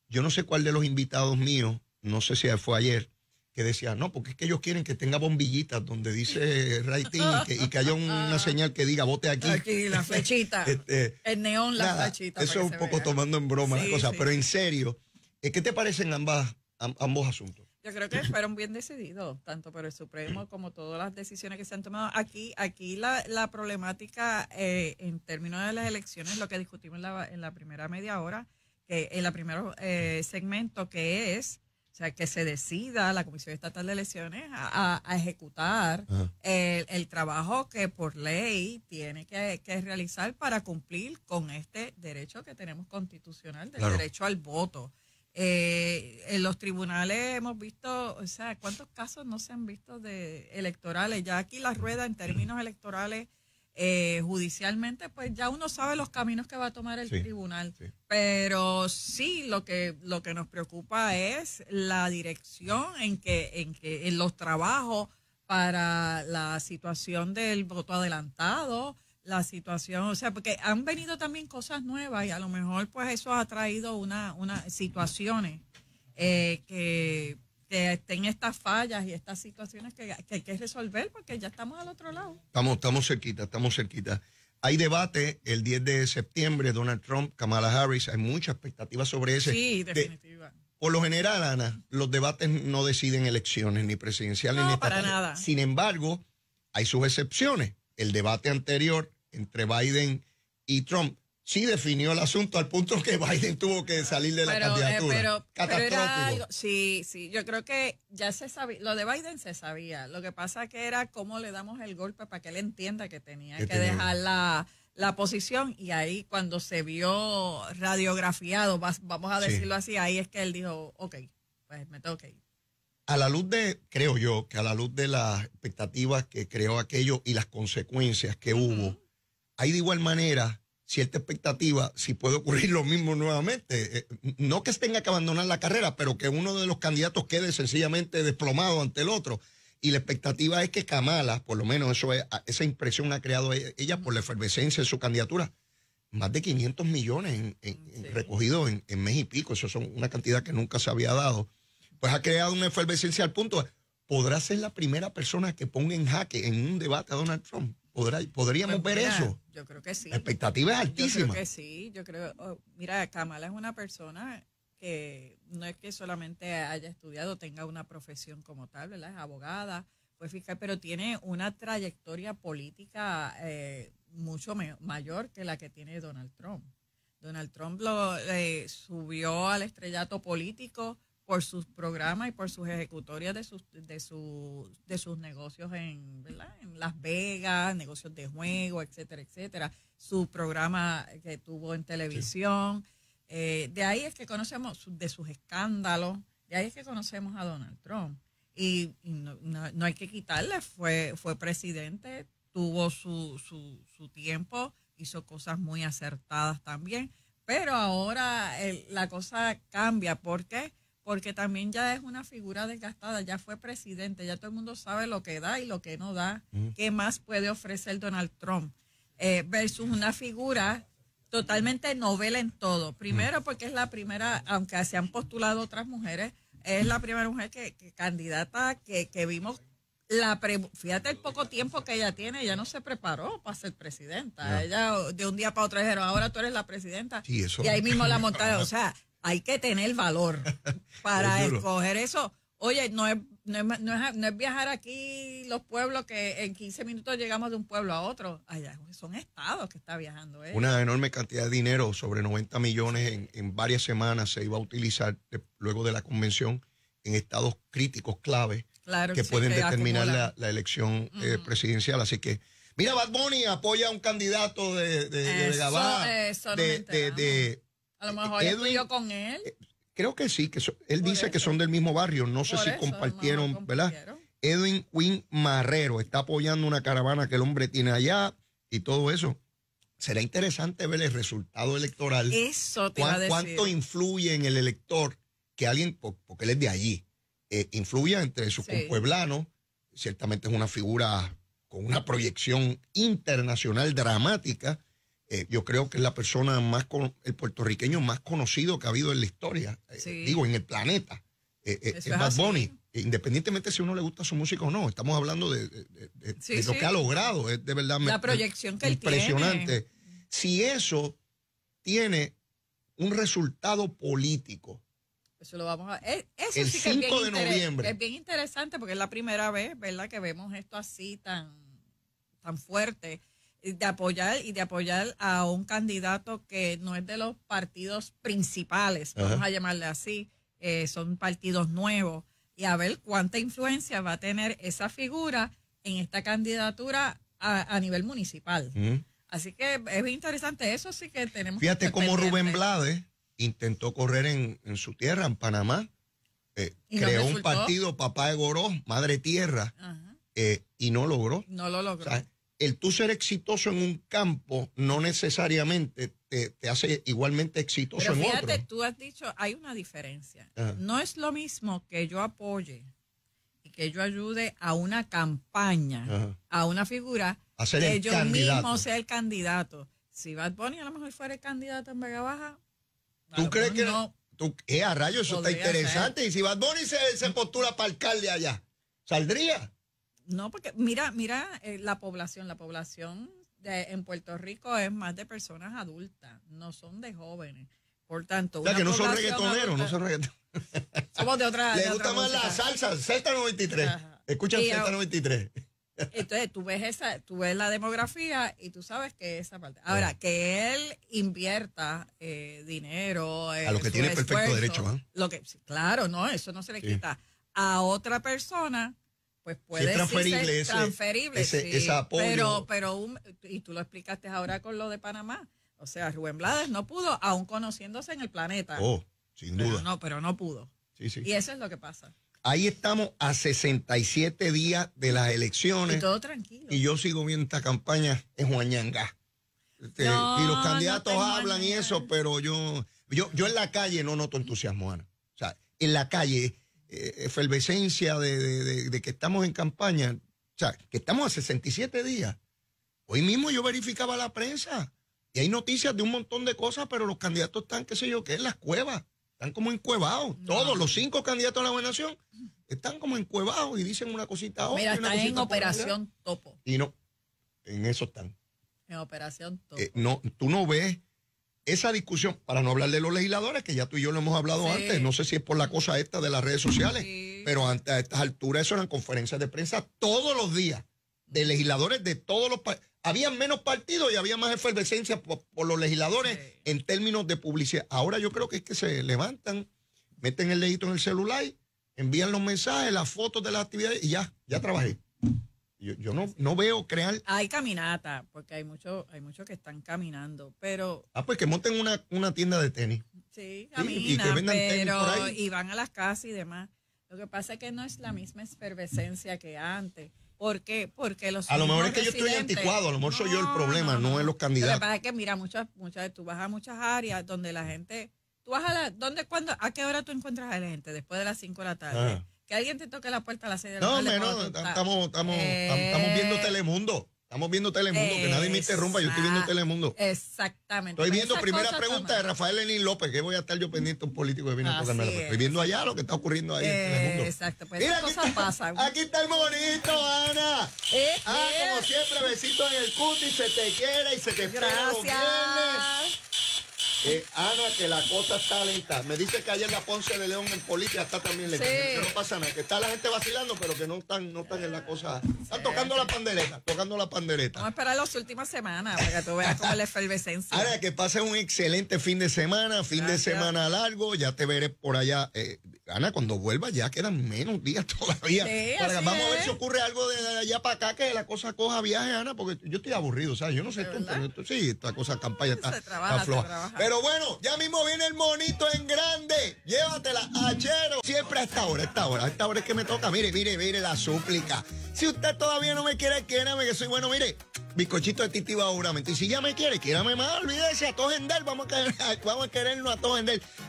Yo no sé cuál de los invitados míos, no sé si fue ayer, que decía, no, porque es que ellos quieren que tenga bombillitas donde dice rating y que, haya una señal que diga vote aquí. Aquí, la flechita. Este, el neón, la flechita. Eso es un poco tomando en broma la cosa, pero en serio, eh, ¿qué te parecen ambas, ambos asuntos? Yo creo que fueron bien decididos, tanto por el Supremo mm. como todas las decisiones que se han tomado. Aquí, aquí la, problemática eh, en términos de las elecciones, lo que discutimos en la, en la primera media hora, que en el primer eh, segmento, que es sea, que se decida la Comisión Estatal de Elecciones a, ejecutar el, trabajo que por ley tiene que, realizar para cumplir con este derecho que tenemos constitucional del derecho al voto. Eh, en los tribunales hemos visto, o sea, ¿cuántos casos no se han visto de electorales? Ya aquí la rueda en términos electorales eh, judicialmente, pues ya uno sabe los caminos que va a tomar el tribunal. Pero sí, lo que, lo que nos preocupa es la dirección en que, en que en los trabajos para la situación del voto adelantado, la situación, o sea, porque han venido también cosas nuevas y a lo mejor pues eso ha traído una, una situaciones eh, que que estén estas fallas y estas situaciones que, hay que resolver porque ya estamos al otro lado. Estamos, estamos cerquita, estamos cerquita. Hay debate el 10 de septiembre, Donald Trump, Kamala Harris, hay mucha expectativa sobre ese. Sí, definitiva. por lo general, Ana, los debates no deciden elecciones, ni presidenciales, ni Para nada. Sin embargo, hay sus excepciones. El debate anterior entre Biden y Trump sí definió el asunto al punto que Biden tuvo que salir de la eh, candidatura. pero, Catastrófico. sí, sí, yo creo que ya se sabía, lo de Biden se sabía, lo que pasa que era cómo le damos el golpe para que él entienda que tenía que, dejar la, posición y ahí cuando se vio radiografiado, vamos a decirlo así, ahí es que él dijo, ok, pues me tengo que ir. A la luz de, creo yo, que a la luz de las expectativas que creó aquello y las consecuencias que hubo, hay de igual manera cierta expectativa si puede ocurrir lo mismo nuevamente. Eh, no que tenga que abandonar la carrera, pero que uno de los candidatos quede sencillamente desplomado ante el otro. Y la expectativa es que Kamala, por lo menos eso es, esa impresión ha creado e, ella, por la efervescencia de su candidatura, más de 500 millones en, recogidos en, en, mes y pico, eso es una cantidad que nunca se había dado, pues ha creado una efervescencia al punto, podrá ser la primera persona que ponga en jaque en un debate a Donald Trump. ¿Podríamos pues ver eso? Yo creo que sí. La expectativa es altísima. Yo creo que sí. Oh, mira, Kamala es una persona que no es que solamente haya estudiado, tenga una profesión como tal, Es abogada, fue fiscal, pero tiene una trayectoria política eh, mucho mayor que la que tiene Donald Trump. Donald Trump lo, eh, subió al estrellato político por sus programas y por sus ejecutorias de sus, de sus, de sus negocios en, Las Vegas, negocios de juego, etcétera, etcétera. Su programa que tuvo en televisión. Eh, de ahí es que conocemos de sus escándalos, de ahí es que conocemos a Donald Trump. Y, no, hay que quitarle, fue, fue presidente, tuvo su, su, su tiempo, hizo cosas muy acertadas también. Pero ahora eh, la cosa cambia porque porque también ya es una figura desgastada, ya fue presidente, ya todo el mundo sabe lo que da y lo que no da, qué más puede ofrecer Donald Trump, eh, versus una figura totalmente novela en todo. Primero porque es la primera, aunque se han postulado otras mujeres, es la primera mujer que, candidata que, vimos. La fíjate el poco tiempo que ella tiene, ella no se preparó para ser presidenta. Ella de un día para otro dijeron, ahora tú eres la presidenta. y ahí mismo la montaron. O sea, hay que tener valor para escoger eso. Oye, no es, no es, viajar aquí los pueblos que en 15 minutos llegamos de un pueblo a otro. son estados que está viajando. ¿eh? Una enorme cantidad de dinero, sobre 90 millones en, varias semanas, se iba a utilizar luego de la convención en estados críticos clave que pueden determinar la, elección eh, mm. presidencial. Así que Mira, Bad Bunny apoya a un candidato de, de, de, eh, a lo mejor Edwin, con él. Eh, creo que sí, que él dice que son del mismo barrio, no sé si compartieron, ¿verdad? Edwin Quinn Marrero está apoyando una caravana que el hombre tiene allá y todo eso. Será interesante ver el resultado electoral. Eso ¿Cuánto influye en el elector que alguien, porque él es de allí, eh, influya entre sus pueblanos? Ciertamente es una figura con una proyección internacional dramática eh, yo creo que es la persona más, con, el puertorriqueño más conocido que ha habido en la historia, eh, digo, en el planeta. Eh, es Bad Bunny, independientemente si uno le gusta su música o no, estamos hablando de, lo que ha logrado, es de verdad la proyección que impresionante. Si eso tiene un resultado político, eso lo vamos a e, el sí que es de noviembre. Es bien interesante porque es la primera vez, ¿verdad?, que vemos esto así tan, tan fuerte de apoyar y de apoyar a un candidato que no es de los partidos principales, vamos a llamarle así, eh, son partidos nuevos, y a ver cuánta influencia va a tener esa figura en esta candidatura a, nivel municipal. Así que es interesante, eso sí que tenemos Fíjate cómo Rubén Blades intentó correr en, su tierra, en Panamá, eh, creó un partido, papá de Goró, madre tierra, eh, y no logró. No lo logró el tú ser exitoso en un campo no necesariamente te, hace igualmente exitoso en fíjate, otro. Fíjate, tú has dicho, hay una diferencia. Ah. No es lo mismo que yo apoye y que yo ayude a una campaña, a una figura, que yo mismo sea el candidato. Si Bad Bunny a lo mejor fuera el candidato en Vega Baja, ¿tú crees que no? Tú, eh, a rayos, eso está interesante. Y si Bad Bunny se, se postula para alcalde allá, ¿saldría? No, porque mira, mira eh, la población, la población de, en Puerto Rico es más de personas adultas, no son de jóvenes. Por tanto, o sea, que no son reggaetoneros, no son reggaetoneros. Somos de otra. Le gusta más la salsa, Celta 93 Ajá. Escucha y, 93 Entonces, tú ves, esa, tú ves la demografía y tú sabes que esa parte. Ahora, que él invierta eh, dinero. a lo eh, que tiene perfecto derecho. ¿eh? Lo que, claro, no, eso no se le quita. A otra persona pues puede ser transferible, apoyo. Pero, pero y tú lo explicaste ahora con lo de Panamá. O sea, Rubén Blades no pudo, aún conociéndose en el planeta. Oh, sin duda. Pero no, pero no pudo. Sí, sí. Y eso es lo que pasa. Ahí estamos a 67 días de las elecciones. Y todo tranquilo. Y yo sigo viendo esta campaña en Juan Este, y los candidatos hablan y eso, pero yo, yo, yo en la calle no noto entusiasmo, Ana. O sea, en la calle eh, efervescencia de, que estamos en campaña, o sea, que estamos a 67 días. Hoy mismo yo verificaba la prensa y hay noticias de un montón de cosas, pero los candidatos están, qué sé yo, qué en las cuevas, están como encuevados. Todos los cinco candidatos a la gobernación están como encuevados y dicen una cosita otra. Mira, están en operación topo. Y no, en eso están. En operación eh, topo. no, tú no ves esa discusión, para no hablar de los legisladores, que ya tú y yo lo hemos hablado antes, no sé si es por la cosa esta de las redes sociales, pero ante a estas alturas eso eran conferencias de prensa todos los días, de legisladores de todos los países. Había menos partidos y había más efervescencia por, los legisladores en términos de publicidad. Ahora yo creo que es que se levantan, meten el dedito en el celular, envían los mensajes, las fotos de las actividades y ya, ya trabajé. Yo, yo no, no veo crear. Hay caminata, porque hay muchos hay mucho que están caminando, pero. Ah, pues que monten una, una tienda de tenis. Sí, caminan, y que pero y van a las casas y demás. Lo que pasa es que no es la misma efervescencia que antes. ¿Por qué? Porque los A lo mejor es que yo estoy anticuado, a lo mejor soy yo el problema, no, es los candidatos. Lo que pasa es que, mira, muchas, muchas, tú vas a muchas áreas donde la gente. Tú vas a ¿dónde, ¿A qué hora tú encuentras a la gente? Después de las 5 de la tarde. Ah. Que alguien te toque la puerta a de la tarde. No, no, estamos, estamos, estamos viendo eh, Telemundo. Estamos viendo Telemundo, que nadie me interrumpa, yo estoy viendo Telemundo. Exactamente. Estoy viendo primera pregunta de Rafael Lenín López, que voy a estar yo pendiente un político que viene a tocarme la Estoy viendo allá lo que está ocurriendo ahí en eh, Telemundo. Exacto, pues Mira, Aquí está el bonito, Ana. Eh, ah, como siempre, besito en el cutis, se te quiere y se te espera Gracias. Eh, Ana, que la cosa está lenta. Me dice que ayer la Ponce de León en política está también lenta. Que no pasa nada, que está la gente vacilando, pero que no están, no están en la cosa. Están tocando la pandereta, tocando la pandereta. Vamos a esperar las últimas semanas para que tú veas cómo es la efervescencia. Ana, que pase un excelente fin de semana, fin de semana largo. Ya te veré por allá. Eh, Ana, cuando vuelva ya quedan menos días todavía. vamos a ver si ocurre algo de, allá para acá, que la cosa coja viaje, Ana, porque yo estoy aburrido, ¿sabes? Yo no sé tú, sí, esta cosa campaña está, está floja. Pero bueno, ya mismo viene el monito en grande. Llévatela, achero. Siempre a esta hora, a esta hora, a esta hora es que me toca. Mire, mire, mire la súplica. Si usted todavía no me quiere, quédame que soy bueno, mire. Bizcochito de Titi seguramente. Y si ya me quiere, quédame más, olvídese, a todos Vamos a, vamos a querernos a todos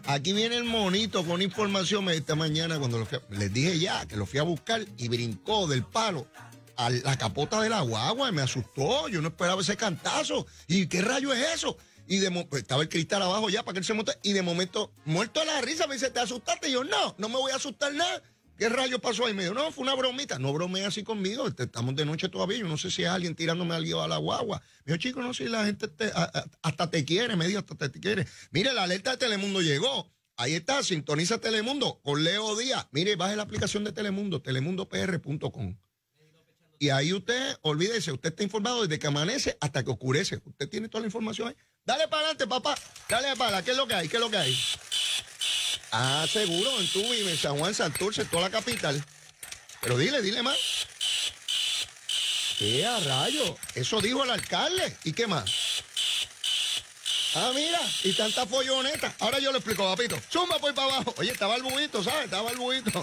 Aquí viene el monito con información esta mañana cuando les dije ya que lo fui a buscar y brincó del palo a la capota de la guagua y me asustó. Yo no esperaba ese cantazo. ¿Y qué rayo es eso? Y de, pues, estaba el cristal abajo ya para que él se monte. Y de momento, muerto de la risa, me dice, ¿te asustaste? yo, no, no me voy a asustar nada. ¿Qué rayo pasó ahí? Me dijo, no, fue una bromita. No bromeé así conmigo. Este, estamos de noche todavía. Yo no sé si es alguien tirándome al a la guagua. Me dijo, chico, no sé si la gente hasta te quiere. Me dijo, hasta te quiere. Mire, la alerta de Telemundo llegó. Ahí está, sintoniza Telemundo con Leo Díaz. Mire, baje la aplicación de Telemundo, telemundopr.com. Y ahí usted, olvídese, usted está informado desde que amanece hasta que oscurece. Usted tiene toda la información ahí. Dale para adelante, papá. Dale para ¿Qué es lo que hay? ¿Qué es lo que hay? Ah, seguro, en tu en San Juan, Santurce, toda la capital. Pero dile, dile más. ¿Qué a rayo? Eso dijo el alcalde. ¿Y qué más? Ah, mira, y tanta folloneta. Ahora yo le explico, papito. Chumba por para abajo. Oye, estaba el bubito, ¿sabes? Estaba el bubito.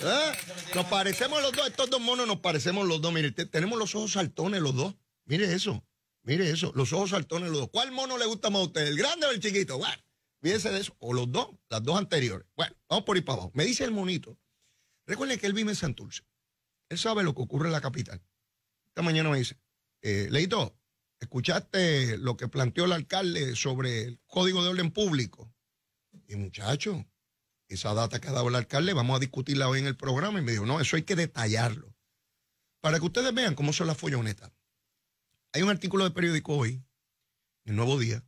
¿Eh? Nos parecemos los dos, estos dos monos nos parecemos los dos. Mire, tenemos los ojos saltones los dos. Mire eso, mire eso, los ojos saltones los dos. ¿Cuál mono le gusta más a usted, el grande o el chiquito? Bueno, fíjense de eso, o los dos, las dos anteriores. Bueno, vamos por ir para abajo. Me dice el monito, recuerden que él vive en Santurce. Él sabe lo que ocurre en la capital. Esta mañana me dice, eh, leí todo. Escuchaste lo que planteó el alcalde sobre el Código de Orden Público. Y muchacho, esa data que ha dado el alcalde, vamos a discutirla hoy en el programa. Y me dijo, no, eso hay que detallarlo. Para que ustedes vean cómo son las follonetas. Hay un artículo de periódico hoy, el Nuevo Día,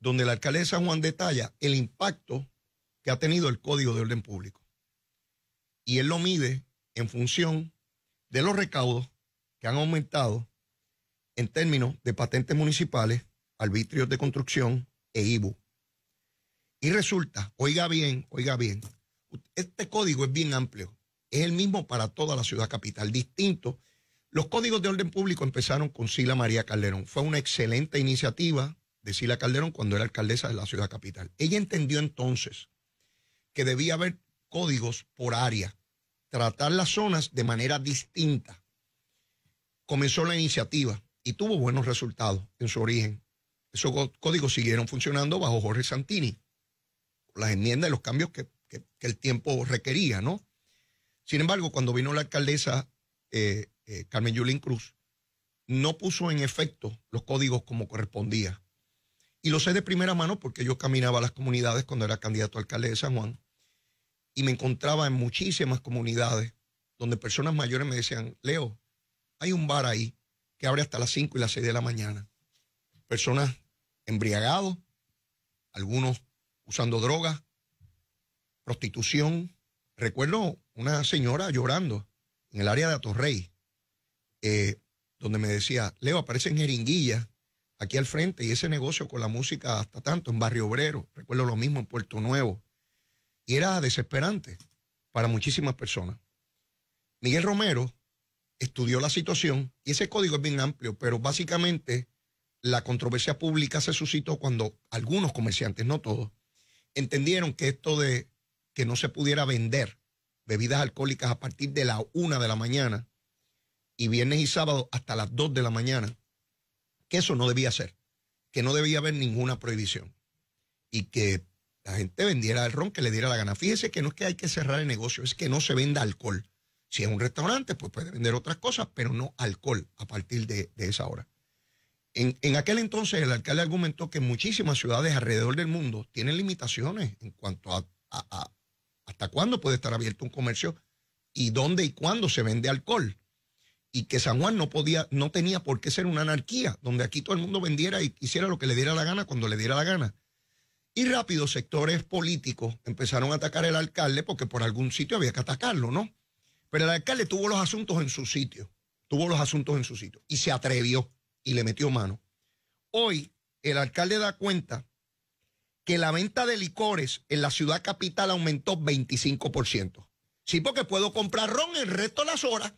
donde el alcalde de San Juan detalla el impacto que ha tenido el Código de Orden Público. Y él lo mide en función de los recaudos que han aumentado en términos de patentes municipales, arbitrios de construcción e IBU. Y resulta, oiga bien, oiga bien, este código es bien amplio, es el mismo para toda la ciudad capital, distinto. Los códigos de orden público empezaron con Sila María Calderón. Fue una excelente iniciativa de Sila Calderón cuando era alcaldesa de la ciudad capital. Ella entendió entonces que debía haber códigos por área, tratar las zonas de manera distinta. Comenzó la iniciativa y tuvo buenos resultados en su origen. Esos códigos siguieron funcionando bajo Jorge Santini, las enmiendas y los cambios que, el tiempo requería, ¿no? Sin embargo, cuando vino la alcaldesa eh, eh, Carmen Yulín Cruz, no puso en efecto los códigos como correspondía. Y lo sé de primera mano porque yo caminaba a las comunidades cuando era candidato a alcalde de San Juan y me encontraba en muchísimas comunidades donde personas mayores me decían, Leo, hay un bar ahí que abre hasta las 5 y las 6 de la mañana. Personas embriagados, algunos usando drogas, prostitución. Recuerdo una señora llorando en el área de Atorrey, eh, donde me decía, Leo, aparecen jeringuillas aquí al frente y ese negocio con la música hasta tanto, en Barrio Obrero, recuerdo lo mismo en Puerto Nuevo. Y era desesperante para muchísimas personas. Miguel Romero estudió la situación y ese código es bien amplio, pero básicamente la controversia pública se suscitó cuando algunos comerciantes, no todos, entendieron que esto de que no se pudiera vender bebidas alcohólicas a partir de la una de la mañana y viernes y sábado hasta las dos de la mañana, que eso no debía ser, que no debía haber ninguna prohibición y que la gente vendiera el ron que le diera la gana. Fíjese que no es que hay que cerrar el negocio, es que no se venda alcohol. Si es un restaurante, pues puede vender otras cosas, pero no alcohol a partir de, esa hora. En, aquel entonces el alcalde argumentó que muchísimas ciudades alrededor del mundo tienen limitaciones en cuanto a, hasta cuándo puede estar abierto un comercio y dónde y cuándo se vende alcohol. Y que San Juan no podía, no tenía por qué ser una anarquía, donde aquí todo el mundo vendiera y hiciera lo que le diera la gana cuando le diera la gana. Y rápido sectores políticos empezaron a atacar al alcalde porque por algún sitio había que atacarlo, ¿no? Pero el alcalde tuvo los asuntos en su sitio, tuvo los asuntos en su sitio y se atrevió y le metió mano. Hoy el alcalde da cuenta que la venta de licores en la ciudad capital aumentó 25%. Sí, porque puedo comprar ron el resto de las horas.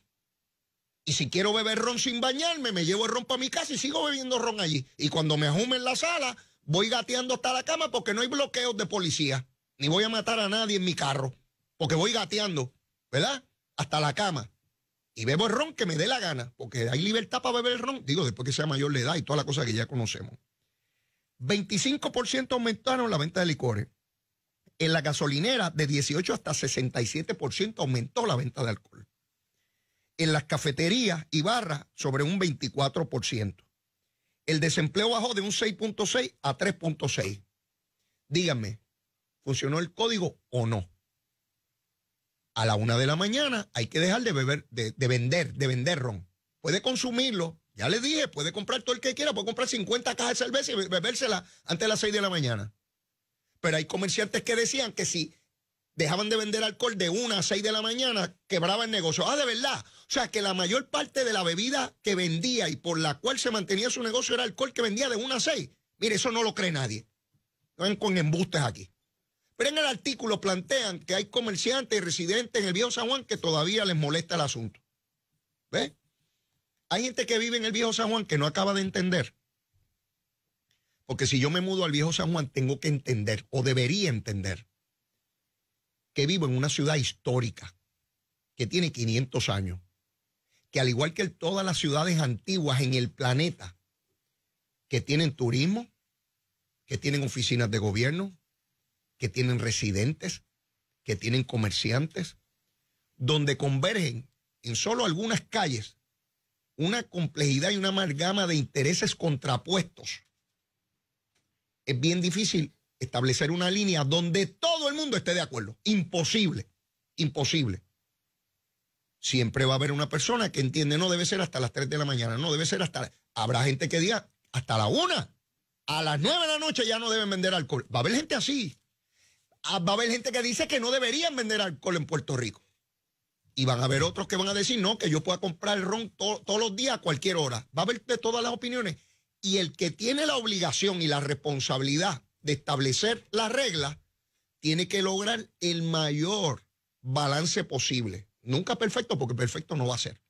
Y si quiero beber ron sin bañarme, me llevo el ron para mi casa y sigo bebiendo ron allí. Y cuando me ajume en la sala, voy gateando hasta la cama porque no hay bloqueos de policía. Ni voy a matar a nadie en mi carro, porque voy gateando, ¿verdad? hasta la cama y bebo el ron que me dé la gana, porque hay libertad para beber el ron, digo, después que sea mayor de edad y toda la cosa que ya conocemos. 25% aumentaron la venta de licores. En la gasolinera, de 18 hasta 67% aumentó la venta de alcohol. En las cafeterías y barras, sobre un 24%. El desempleo bajó de un 6.6 a 3.6. Díganme, ¿funcionó el código o no? a la una de la mañana hay que dejar de beber, de, vender, de vender ron. Puede consumirlo, ya le dije, puede comprar todo el que quiera, puede comprar 50 cajas de cerveza y bebérsela antes de las 6 de la mañana. Pero hay comerciantes que decían que si dejaban de vender alcohol de una a 6 de la mañana, quebraba el negocio. Ah, de verdad. O sea, que la mayor parte de la bebida que vendía y por la cual se mantenía su negocio era alcohol que vendía de una a 6. Mire, eso no lo cree nadie. No con embustes aquí. Pero en el artículo plantean que hay comerciantes y residentes en el viejo San Juan que todavía les molesta el asunto. ¿Ve? Hay gente que vive en el viejo San Juan que no acaba de entender. Porque si yo me mudo al viejo San Juan, tengo que entender, o debería entender, que vivo en una ciudad histórica, que tiene 500 años, que al igual que todas las ciudades antiguas en el planeta, que tienen turismo, que tienen oficinas de gobierno, que tienen residentes, que tienen comerciantes, donde convergen en solo algunas calles una complejidad y una amalgama de intereses contrapuestos. Es bien difícil establecer una línea donde todo el mundo esté de acuerdo. Imposible, imposible. Siempre va a haber una persona que entiende no debe ser hasta las 3 de la mañana, no debe ser hasta... Habrá gente que diga hasta la 1, a las 9 de la noche ya no deben vender alcohol. Va a haber gente así. Ah, va a haber gente que dice que no deberían vender alcohol en Puerto Rico. Y van a haber otros que van a decir, no, que yo pueda comprar el ron todos los días, a cualquier hora. Va a haber de todas las opiniones. Y el que tiene la obligación y la responsabilidad de establecer las reglas, tiene que lograr el mayor balance posible. Nunca perfecto, porque perfecto no va a ser.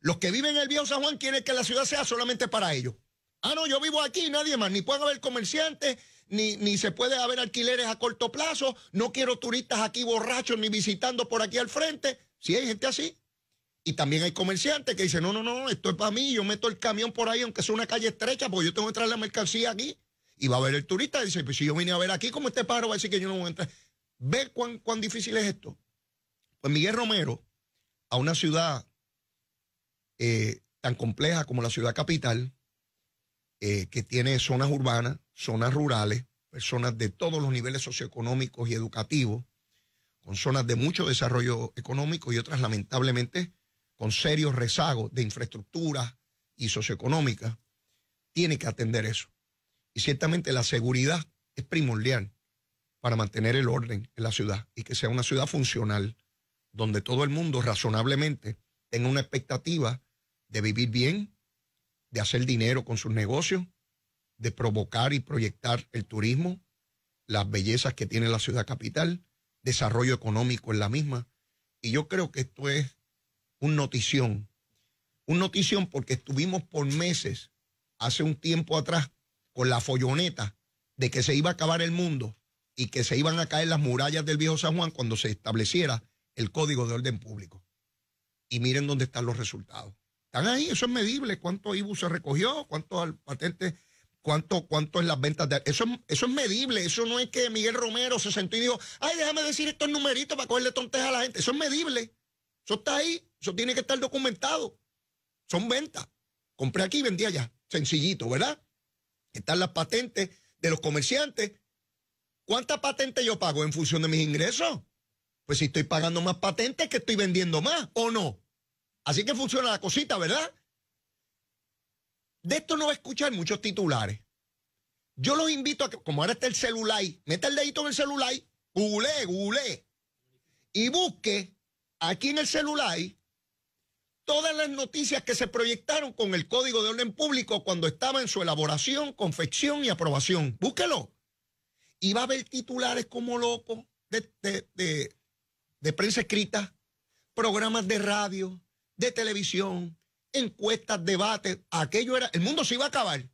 Los que viven en el viejo San Juan quieren que la ciudad sea solamente para ellos. Ah, no, yo vivo aquí, nadie más, ni pueden haber comerciantes, ni, se puede haber alquileres a corto plazo, no quiero turistas aquí borrachos ni visitando por aquí al frente. Si hay gente así. Y también hay comerciantes que dicen, no, no, no, esto es para mí, yo meto el camión por ahí, aunque sea una calle estrecha, porque yo tengo que traer la mercancía aquí. Y va a ver el turista y dice, pues si yo vine a ver aquí, como este paro va a decir que yo no voy a entrar? ¿Ve cuán, cuán difícil es esto? Pues Miguel Romero, a una ciudad eh, tan compleja como la ciudad capital, eh, que tiene zonas urbanas, zonas rurales, personas de todos los niveles socioeconómicos y educativos, con zonas de mucho desarrollo económico y otras lamentablemente con serios rezagos de infraestructura y socioeconómica, tiene que atender eso. Y ciertamente la seguridad es primordial para mantener el orden en la ciudad y que sea una ciudad funcional, donde todo el mundo razonablemente tenga una expectativa de vivir bien, de hacer dinero con sus negocios, de provocar y proyectar el turismo, las bellezas que tiene la ciudad capital, desarrollo económico en la misma. Y yo creo que esto es un notición. Un notición porque estuvimos por meses, hace un tiempo atrás, con la folloneta de que se iba a acabar el mundo y que se iban a caer las murallas del viejo San Juan cuando se estableciera el Código de Orden Público. Y miren dónde están los resultados. Están ahí, eso es medible, cuánto IBU se recogió, cuántos patentes, cuánto, cuánto en las ventas de... Eso, eso es medible, eso no es que Miguel Romero se sentó y dijo, ay, déjame decir estos numeritos para cogerle tontes a la gente. Eso es medible, eso está ahí, eso tiene que estar documentado. Son ventas. Compré aquí y vendí allá, sencillito, ¿verdad? Están las patentes de los comerciantes. ¿Cuántas patentes yo pago en función de mis ingresos? Pues si estoy pagando más patentes, que estoy vendiendo más, ¿o no? Así que funciona la cosita, ¿verdad? De esto no va a escuchar muchos titulares. Yo los invito a que, como ahora está el celular, meta el dedito en el celular, google, google, y busque aquí en el celular todas las noticias que se proyectaron con el Código de Orden Público cuando estaba en su elaboración, confección y aprobación. Búsquelo. Y va a haber titulares como locos de prensa escrita, programas de radio, de televisión, encuestas, debates, aquello era, el mundo se iba a acabar.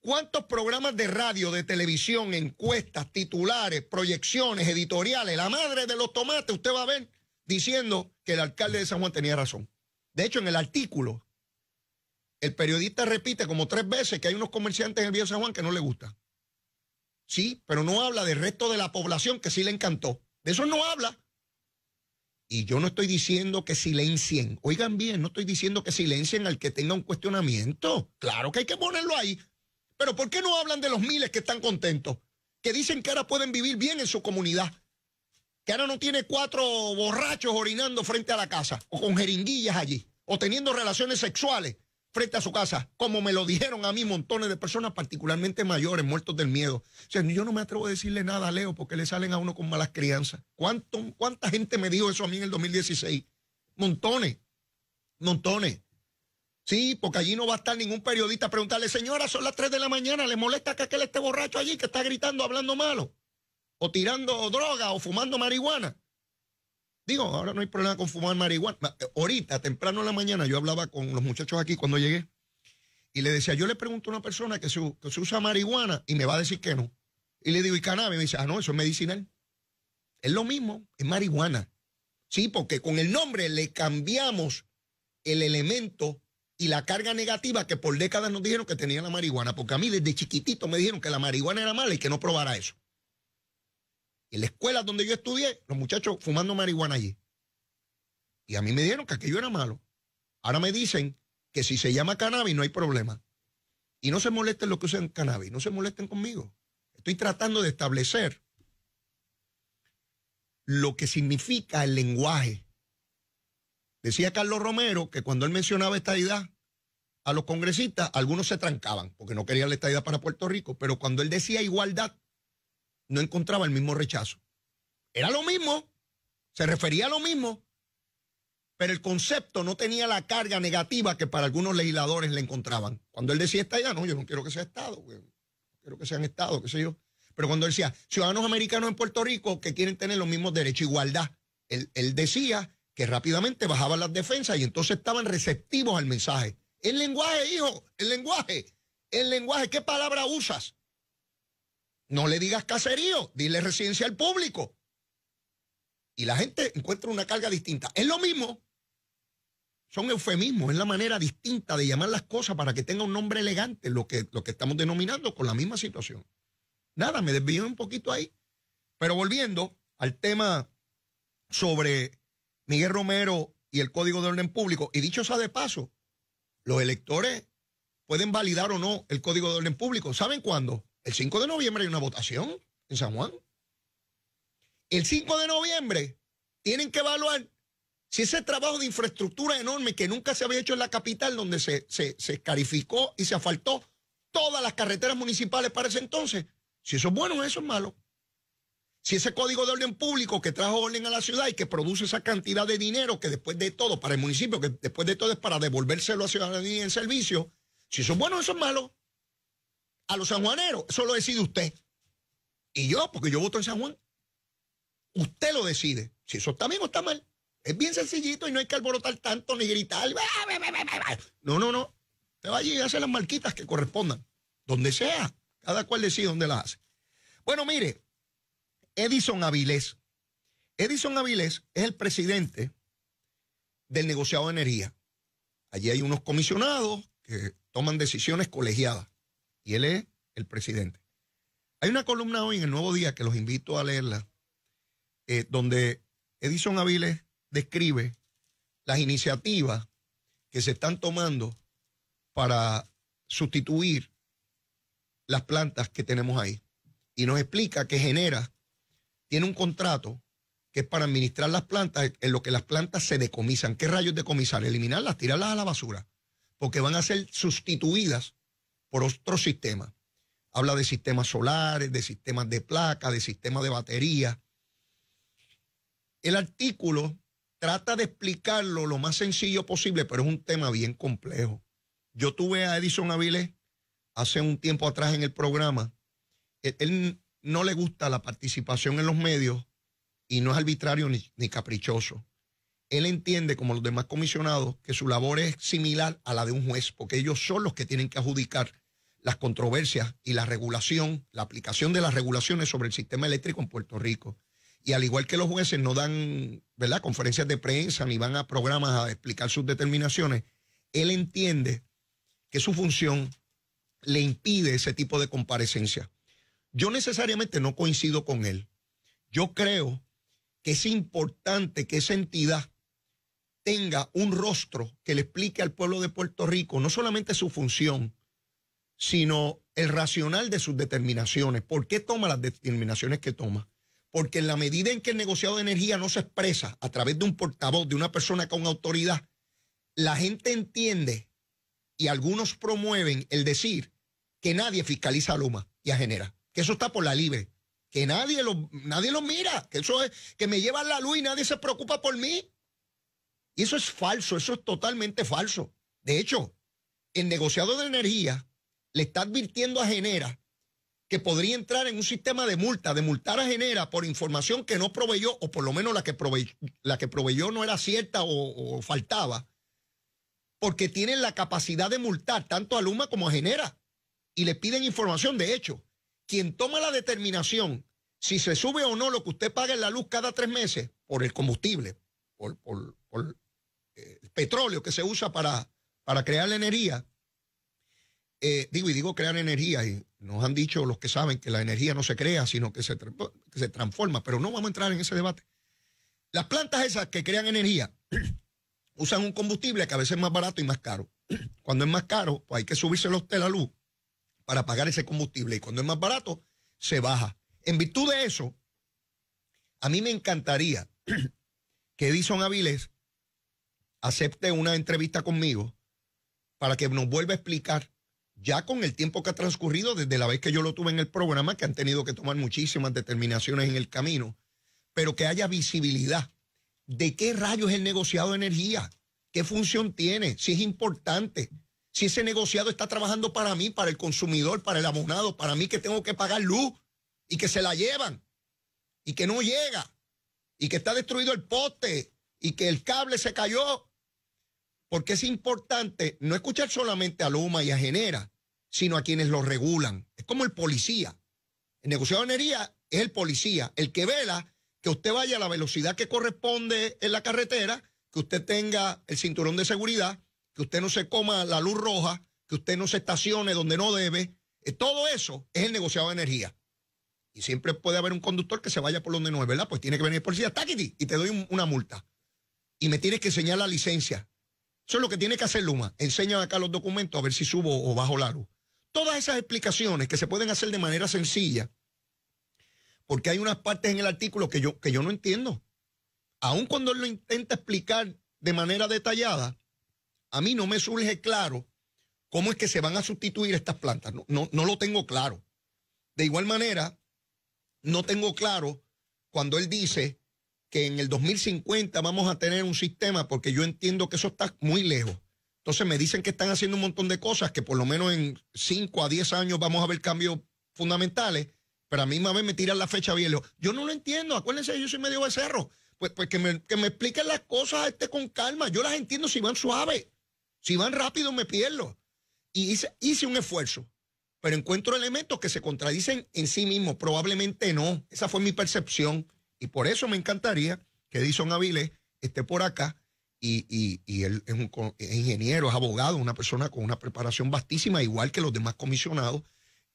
¿Cuántos programas de radio, de televisión, encuestas, titulares, proyecciones, editoriales, la madre de los tomates, usted va a ver diciendo que el alcalde de San Juan tenía razón? De hecho, en el artículo, el periodista repite como tres veces que hay unos comerciantes en el de San Juan que no le gusta. Sí, pero no habla del resto de la población que sí le encantó. De eso no habla. Y yo no estoy diciendo que silencien. Oigan bien, no estoy diciendo que silencien al que tenga un cuestionamiento. Claro que hay que ponerlo ahí. Pero ¿por qué no hablan de los miles que están contentos? Que dicen que ahora pueden vivir bien en su comunidad. Que ahora no tiene cuatro borrachos orinando frente a la casa o con jeringuillas allí o teniendo relaciones sexuales frente a su casa, como me lo dijeron a mí montones de personas, particularmente mayores, muertos del miedo. O sea, yo no me atrevo a decirle nada a Leo porque le salen a uno con malas crianzas. ¿Cuánta gente me dijo eso a mí en el 2016? Montones, montones. Sí, porque allí no va a estar ningún periodista a preguntarle, señora, son las 3 de la mañana, ¿le molesta que aquel esté borracho allí, que está gritando, hablando malo? O tirando droga o fumando marihuana. Digo, ahora no hay problema con fumar marihuana. Eh, ahorita, temprano en la mañana, yo hablaba con los muchachos aquí cuando llegué y le decía, yo le pregunto a una persona que se, usa marihuana y me va a decir que no. Y le digo, ¿y cannabis? Me dice, ah, no, eso es medicinal. Es lo mismo, es marihuana. Sí, porque con el nombre le cambiamos el elemento y la carga negativa que por décadas nos dijeron que tenía la marihuana. Porque a mí desde chiquitito me dijeron que la marihuana era mala y que no probara eso. En la escuela donde yo estudié, los muchachos fumando marihuana allí. Y a mí me dieron que aquello era malo. Ahora me dicen que si se llama cannabis no hay problema. Y no se molesten los que usan cannabis, no se molesten conmigo. Estoy tratando de establecer lo que significa el lenguaje. Decía Carlos Romero que cuando él mencionaba esta idea a los congresistas algunos se trancaban porque no querían la estadidad para Puerto Rico, pero cuando él decía igualdad, no encontraba el mismo rechazo. Era lo mismo, se refería a lo mismo, pero el concepto no tenía la carga negativa que para algunos legisladores le encontraban. Cuando él decía está idea, no, yo no quiero que sea Estado, quiero que sean Estado, qué sé yo. Pero cuando decía ciudadanos americanos en Puerto Rico que quieren tener los mismos derechos, e igualdad, él, él decía que rápidamente bajaban las defensas y entonces estaban receptivos al mensaje. El lenguaje, hijo, el lenguaje, el lenguaje, ¿qué palabra usas? No le digas caserío, dile residencia al público. Y la gente encuentra una carga distinta. Es lo mismo. Son eufemismos, es la manera distinta de llamar las cosas para que tenga un nombre elegante, lo que, lo que estamos denominando con la misma situación. Nada, me desvío un poquito ahí. Pero volviendo al tema sobre Miguel Romero y el Código de Orden Público, y dicho sea de paso, los electores pueden validar o no el Código de Orden Público. ¿Saben cuándo? El 5 de noviembre hay una votación en San Juan. El 5 de noviembre tienen que evaluar si ese trabajo de infraestructura enorme que nunca se había hecho en la capital, donde se, se, y se asfaltó todas las carreteras municipales para ese entonces, si eso es bueno o eso es malo. Si ese código de orden público que trajo orden a la ciudad y que produce esa cantidad de dinero que después de todo, para el municipio, que después de todo es para devolvérselo a ciudadanía en servicio, si eso es bueno, o eso es malo a los sanjuaneros, eso lo decide usted. Y yo, porque yo voto en San Juan. Usted lo decide. Si eso está bien o está mal. Es bien sencillito y no hay que alborotar tanto ni gritar. No, no, no. Te va allí y hace las marquitas que correspondan. Donde sea. Cada cual decide dónde las hace. Bueno, mire. Edison Avilés. Edison Avilés es el presidente del negociado de energía. Allí hay unos comisionados que toman decisiones colegiadas y él es el presidente. Hay una columna hoy en el Nuevo Día que los invito a leerla, eh, donde Edison Aviles describe las iniciativas que se están tomando para sustituir las plantas que tenemos ahí. Y nos explica que genera, tiene un contrato que es para administrar las plantas, en lo que las plantas se decomisan. ¿Qué rayos decomisar? Eliminarlas, tirarlas a la basura, porque van a ser sustituidas por otro sistema. Habla de sistemas solares, de sistemas de placa, de sistemas de batería. El artículo trata de explicarlo lo más sencillo posible, pero es un tema bien complejo. Yo tuve a Edison Avilés hace un tiempo atrás en el programa. E-, él, no le gusta la participación en los medios y no es arbitrario ni, ni caprichoso. Él entiende, como los demás comisionados, que su labor es similar a la de un juez, porque ellos son los que tienen que adjudicar las controversias y la regulación, la aplicación de las regulaciones sobre el sistema eléctrico en Puerto Rico. Y al igual que los jueces no dan ¿verdad? conferencias de prensa ni van a programas a explicar sus determinaciones, él entiende que su función le impide ese tipo de comparecencia. Yo necesariamente no coincido con él. Yo creo que es importante que esa entidad tenga un rostro que le explique al pueblo de Puerto Rico no solamente su función, sino el racional de sus determinaciones. ¿Por qué toma las determinaciones que toma? Porque en la medida en que el negociado de energía no se expresa a través de un portavoz, de una persona con autoridad, la gente entiende y algunos promueven el decir que nadie fiscaliza a Luma y a Genera, que eso está por la libre, que nadie lo, nadie lo mira, que eso es, que me llevan la luz y nadie se preocupa por mí. Y eso es falso, eso es totalmente falso. De hecho, el negociado de energía le está advirtiendo a Genera que podría entrar en un sistema de multa, de multar a Genera por información que no proveyó, o por lo menos la que, la que proveyó no era cierta o, faltaba, porque tienen la capacidad de multar tanto a Luma como a Genera y le piden información. De hecho, quien toma la determinación si se sube o no lo que usted paga en la luz cada tres meses por el combustible, por, el eh, petróleo que se usa para, para crear la energía, eh, digo, y digo crear energía, y nos han dicho los que saben que la energía no se crea, sino que se, se transforma, pero no vamos a entrar en ese debate. Las plantas esas que crean energía usan un combustible que a veces es más barato y más caro. Cuando es más caro, pues hay que subirse los de la luz para pagar ese combustible, y cuando es más barato, se baja. En virtud de eso, a mí me encantaría que Edison Avilés acepte una entrevista conmigo para que nos vuelva a explicar ya con el tiempo que ha transcurrido desde la vez que yo lo tuve en el programa, que han tenido que tomar muchísimas determinaciones en el camino, pero que haya visibilidad de qué rayos es el negociado de energía, qué función tiene, si es importante, si ese negociado está trabajando para mí, para el consumidor, para el abonado, para mí que tengo que pagar luz y que se la llevan y que no llega y que está destruido el poste y que el cable se cayó porque es importante no escuchar solamente a Luma y a Genera, sino a quienes lo regulan. Es como el policía. El negociador de energía es el policía, el que vela que usted vaya a la velocidad que corresponde en la carretera, que usted tenga el cinturón de seguridad, que usted no se coma la luz roja, que usted no se estacione donde no debe. Eh, todo eso es el negociado de energía. Y siempre puede haber un conductor que se vaya por donde no es, ¿verdad? Pues tiene que venir el policía, ¡Táquiti! y te doy una multa. Y me tienes que enseñar la licencia. Eso es lo que tiene que hacer Luma. Enseña acá los documentos a ver si subo o bajo la luz. Todas esas explicaciones que se pueden hacer de manera sencilla, porque hay unas partes en el artículo que yo, que yo no entiendo. Aun cuando él lo intenta explicar de manera detallada, a mí no me surge claro cómo es que se van a sustituir estas plantas. No, no, no lo tengo claro. De igual manera, no tengo claro cuando él dice que en el 2050 vamos a tener un sistema, porque yo entiendo que eso está muy lejos. Entonces me dicen que están haciendo un montón de cosas, que por lo menos en 5 a 10 años vamos a ver cambios fundamentales, pero a mí más me tiran la fecha bien. Yo no lo entiendo, acuérdense, yo soy medio becerro. Pues, pues que, me, expliquen las cosas este con calma. Yo las entiendo si van suave, si van rápido me pierdo. Y hice, hice un esfuerzo, pero encuentro elementos que se contradicen en sí mismos. Probablemente no. Esa fue mi percepción. Y por eso me encantaría que Edison Avilés esté por acá y, él es, un, ingeniero, es abogado, una persona con una preparación vastísima, igual que los demás comisionados,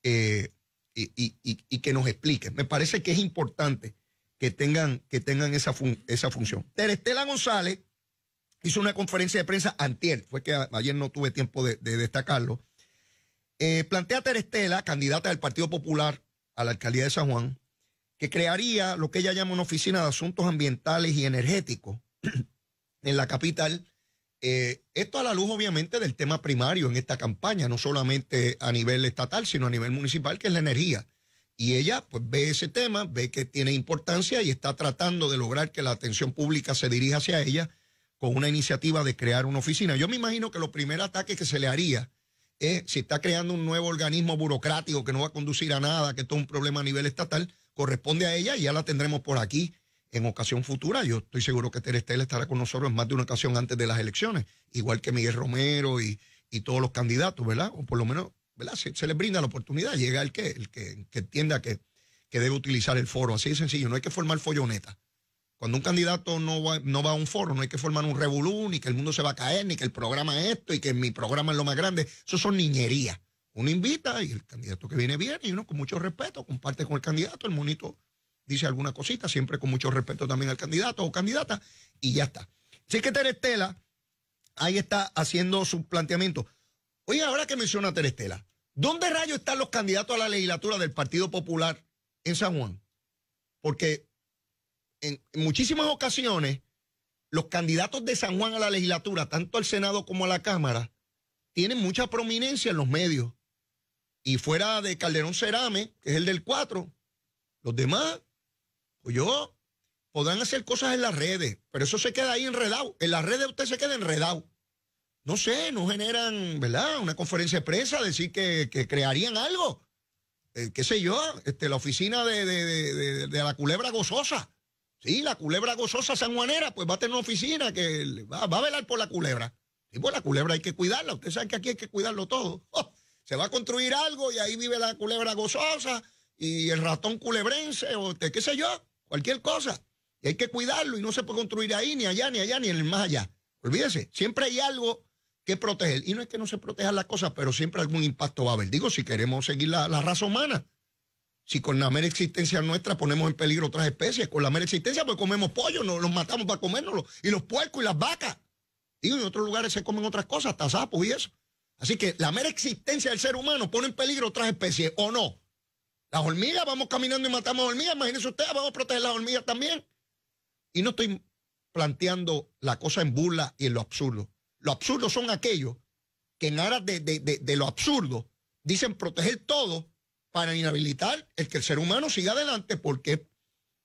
eh, y, que nos explique. Me parece que es importante que tengan, que tengan esa, esa función. Terestela González hizo una conferencia de prensa antier, fue que ayer no tuve tiempo de, destacarlo. Eh, plantea Terestela, candidata del Partido Popular a la alcaldía de San Juan, que crearía lo que ella llama una oficina de asuntos ambientales y energéticos en la capital. Eh, esto a la luz, obviamente, del tema primario en esta campaña, no solamente a nivel estatal, sino a nivel municipal, que es la energía. Y ella pues, ve ese tema, ve que tiene importancia y está tratando de lograr que la atención pública se dirija hacia ella con una iniciativa de crear una oficina. Yo me imagino que los primer ataques que se le haría es si está creando un nuevo organismo burocrático que no va a conducir a nada, que todo un problema a nivel estatal, corresponde a ella y ya la tendremos por aquí en ocasión futura. Yo estoy seguro que Terestel estará con nosotros en más de una ocasión antes de las elecciones, igual que Miguel Romero y, todos los candidatos, ¿verdad? O por lo menos, ¿verdad? Se, le les brinda la oportunidad, llega el que, el que, entienda que, que, debe utilizar el foro. Así de sencillo, no hay que formar folloneta. Cuando un candidato no va, no va a un foro, no hay que formar un revolú, ni que el mundo se va a caer, ni que el programa es esto, y que mi programa es lo más grande. Eso son niñerías. Uno invita y el candidato que viene viene y uno con mucho respeto comparte con el candidato, el monito dice alguna cosita, siempre con mucho respeto también al candidato o candidata, y ya está. Así que Terestela, ahí está haciendo su planteamiento. Oye, ahora que menciona Terestela, ¿dónde rayos están los candidatos a la legislatura del Partido Popular en San Juan? Porque en, en muchísimas ocasiones los candidatos de San Juan a la legislatura, tanto al Senado como a la Cámara, tienen mucha prominencia en los medios. Y fuera de Calderón Cerame, que es el del 4, los demás yo, podrán hacer cosas en las redes, pero eso se queda ahí enredado. En las redes usted se queda enredado. No sé, no generan, ¿verdad? Una conferencia de prensa, decir que, crearían algo. Eh, qué sé yo, este, la oficina de, la culebra gozosa. Sí, la culebra gozosa sanjuanera, pues va a tener una oficina que va, a velar por la culebra. Y pues la culebra hay que cuidarla. Usted sabe que aquí hay que cuidarlo todo. se va a construir algo y ahí vive la culebra gozosa y el ratón culebrense o este, qué sé yo cualquier cosa. Y hay que cuidarlo y no se puede construir ahí, ni allá, ni allá, ni en el más allá. Olvídese, siempre hay algo que proteger. Y no es que no se protejan las cosas, pero siempre algún impacto va a haber. Digo, si queremos seguir la, raza humana, si con la mera existencia nuestra ponemos en peligro otras especies, con la mera existencia pues comemos pollo, nos los matamos para comérnoslo, y los puercos y las vacas. Digo, en otros lugares se comen otras cosas, hasta sapos y eso. Así que la mera existencia del ser humano pone en peligro otras especies, ¿o no? Las hormigas, vamos caminando y matamos hormigas. Imagínense ustedes, vamos a proteger las hormigas también. Y no estoy planteando la cosa en burla y en lo absurdo. Lo absurdo son aquellos que en aras de, lo absurdo dicen proteger todo para inhabilitar el que el ser humano siga adelante porque,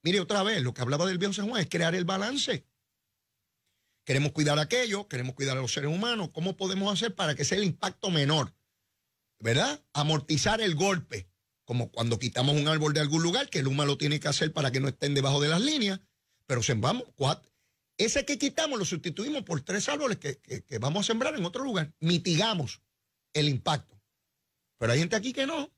mire otra vez, lo que hablaba del bien San Juan es crear el balance. Queremos cuidar aquello, queremos cuidar a los seres humanos. ¿Cómo podemos hacer para que sea el impacto menor? ¿Verdad? Amortizar el golpe como cuando quitamos un árbol de algún lugar, que el Luma lo tiene que hacer para que no estén debajo de las líneas, pero sembramos cuatro. Ese que quitamos lo sustituimos por tres árboles que, vamos a sembrar en otro lugar. Mitigamos el impacto. Pero hay gente aquí que no,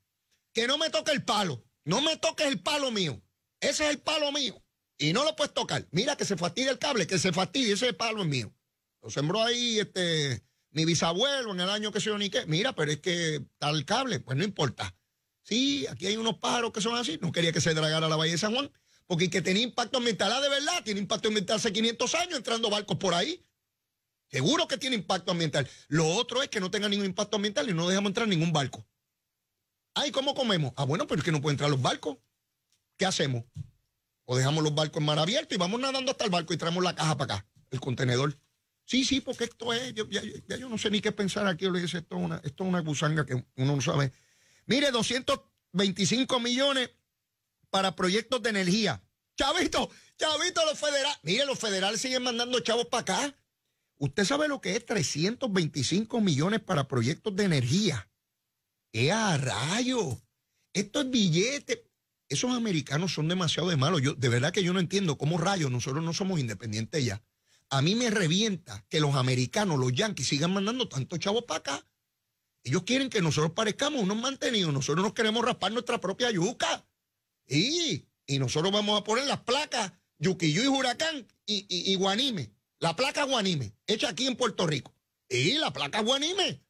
que no me toque el palo, no me toques el palo mío, ese es el palo mío y no lo puedes tocar. Mira que se fastidia el cable, que se fastidie, ese palo es mío. Lo sembró ahí este, mi bisabuelo en el año que se yo ni Mira, pero es que tal cable, pues no importa. Sí, aquí hay unos pájaros que son así. No quería que se dragara la Bahía de San Juan, porque que tenía impacto ambiental. Ah, de verdad, tiene impacto ambiental hace 500 años entrando barcos por ahí. Seguro que tiene impacto ambiental. Lo otro es que no tenga ningún impacto ambiental y no dejamos entrar ningún barco. Ay, ¿cómo comemos? Ah, bueno, pero es que no pueden entrar los barcos. ¿Qué hacemos? O dejamos los barcos en mar abierto y vamos nadando hasta el barco y traemos la caja para acá, el contenedor. Sí, sí, porque esto es, yo, ya, yo no sé ni qué pensar aquí, yo le esto es una, esto es una gusanga que uno no sabe Mire, 225 millones para proyectos de energía. Chavito, chavito, los federales. Mire, los federales siguen mandando chavos para acá. Usted sabe lo que es 325 millones para proyectos de energía. ¡Qué a rayo! Esto es billete. Esos americanos son demasiado de malos. Yo, de verdad que yo no entiendo cómo rayos nosotros no somos independientes ya. A mí me revienta que los americanos, los yanquis, sigan mandando tantos chavos para acá. Ellos quieren que nosotros parezcamos unos mantenidos. Nosotros nos queremos raspar nuestra propia yuca. Y, nosotros vamos a poner las placas yuki y Huracán y, Guanime. La placa Guanime, hecha aquí en Puerto Rico. Y la placa Guanime.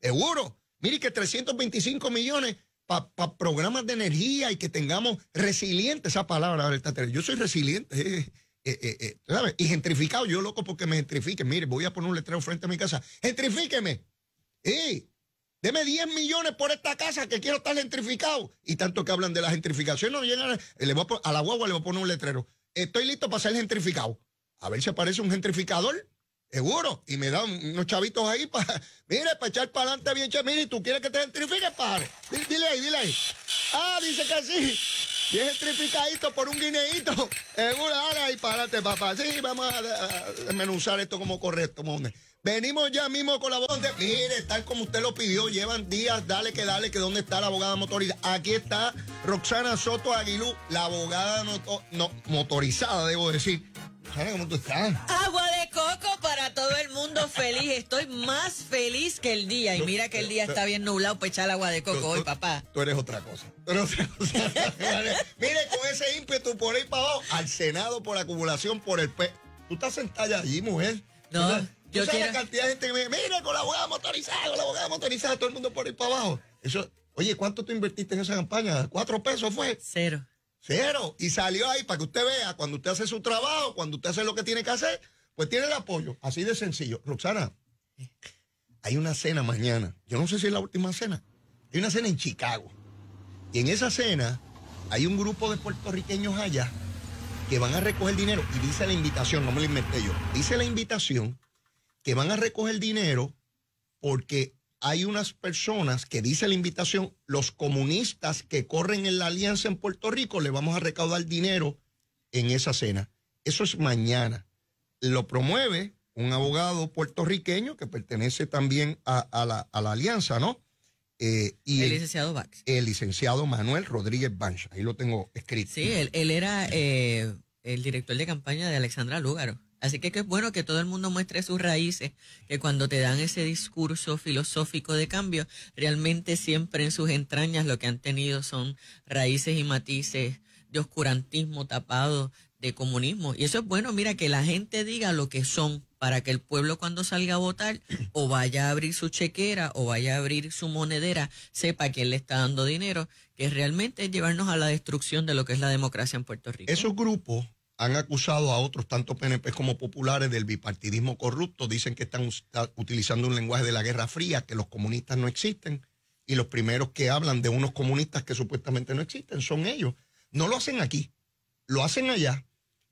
Seguro. Mire que 325 millones para programas de energía y que tengamos resiliente esa palabra. Yo soy resiliente. Eh, eh, eh, y gentrificado, yo loco porque me gentrifique. Mire, voy a poner un letrero frente a mi casa. Gentrifíqueme. Y Deme 10 millones por esta casa que quiero estar gentrificado. Y tanto que hablan de la gentrificación, no llegan a, eh, le voy a, a, la guagua le voy a poner un letrero. Estoy listo para ser gentrificado. A ver si aparece un gentrificador, seguro. Y me dan unos chavitos ahí para, mire, para echar para adelante bien, chavito. tú quieres que te gentrifique, padre. Dile, ahí, dile ahí. Ah, dice que sí. Y gentrificadito por un guineíto. Seguro, dale ahí para papá. Sí, vamos a, esto como correcto, monje. Venimos ya mismo con la voz de. Mire, tal como usted lo pidió, llevan días, dale que dale, que dónde está la abogada motorizada. Aquí está Roxana Soto Aguilú, la abogada no, motorizada, debo decir. ¿cómo tú estás? Agua de coco para todo el mundo feliz. Estoy más feliz que el día. Y mira que el día está bien nublado para echar agua de coco hoy, papá. Tú eres otra cosa. Mire, con ese ímpetu por ahí para abajo, al Senado por acumulación, por el pe. Tú estás sentada allí, mujer. No. Yo sé la cantidad de gente que me dice, ¡Mire, con la abogada motorizada, con la abogada motorizada, todo el mundo por ahí para abajo. Eso, oye, ¿cuánto tú invertiste en esa campaña? ¿Cuatro pesos fue? Cero. Cero. Y salió ahí para que usted vea, cuando usted hace su trabajo, cuando usted hace lo que tiene que hacer, pues tiene el apoyo. Así de sencillo. Roxana, hay una cena mañana. Yo no sé si es la última cena. Hay una cena en Chicago. Y en esa cena hay un grupo de puertorriqueños allá que van a recoger dinero. Y dice la invitación, no me lo inventé yo, dice la invitación que van a recoger dinero porque hay unas personas que dice la invitación, los comunistas que corren en la alianza en Puerto Rico, le vamos a recaudar dinero en esa cena. Eso es mañana. Lo promueve un abogado puertorriqueño que pertenece también a, la, alianza, ¿no? Eh, y el licenciado Bax. El licenciado Manuel Rodríguez Bancha. Ahí lo tengo escrito. Sí, él, era eh, el director de campaña de Alexandra Lúgaro. Así que, es bueno que todo el mundo muestre sus raíces, que cuando te dan ese discurso filosófico de cambio, realmente siempre en sus entrañas lo que han tenido son raíces y matices de oscurantismo tapado, de comunismo. Y eso es bueno, mira, que la gente diga lo que son para que el pueblo cuando salga a votar o vaya a abrir su chequera o vaya a abrir su monedera, sepa él le está dando dinero, que realmente es llevarnos a la destrucción de lo que es la democracia en Puerto Rico. Esos grupos han acusado a otros, tanto PNP como populares, del bipartidismo corrupto. Dicen que están ah, utilizando un lenguaje de la Guerra Fría, que los comunistas no existen. Y los primeros que hablan de unos comunistas que supuestamente no existen son ellos. No lo hacen aquí, lo hacen allá.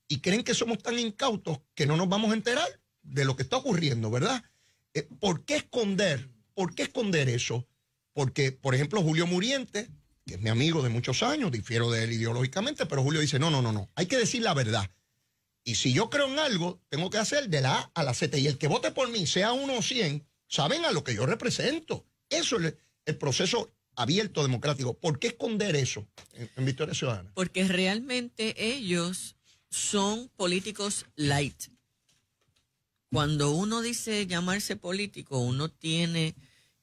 Y creen que somos tan incautos que no nos vamos a enterar de lo que está ocurriendo, ¿verdad? Eh, ¿Por qué esconder? ¿Por qué esconder eso? Porque, por ejemplo, Julio Muriente que es mi amigo de muchos años, difiero de él ideológicamente, pero Julio dice, no, no, no, no, hay que decir la verdad. Y si yo creo en algo, tengo que hacer de la A a la Z. Y el que vote por mí, sea uno o cien, saben a lo que yo represento. Eso es el proceso abierto democrático. ¿Por qué esconder eso en, en Victoria Ciudadana? Porque realmente ellos son políticos light. Cuando uno dice llamarse político, uno tiene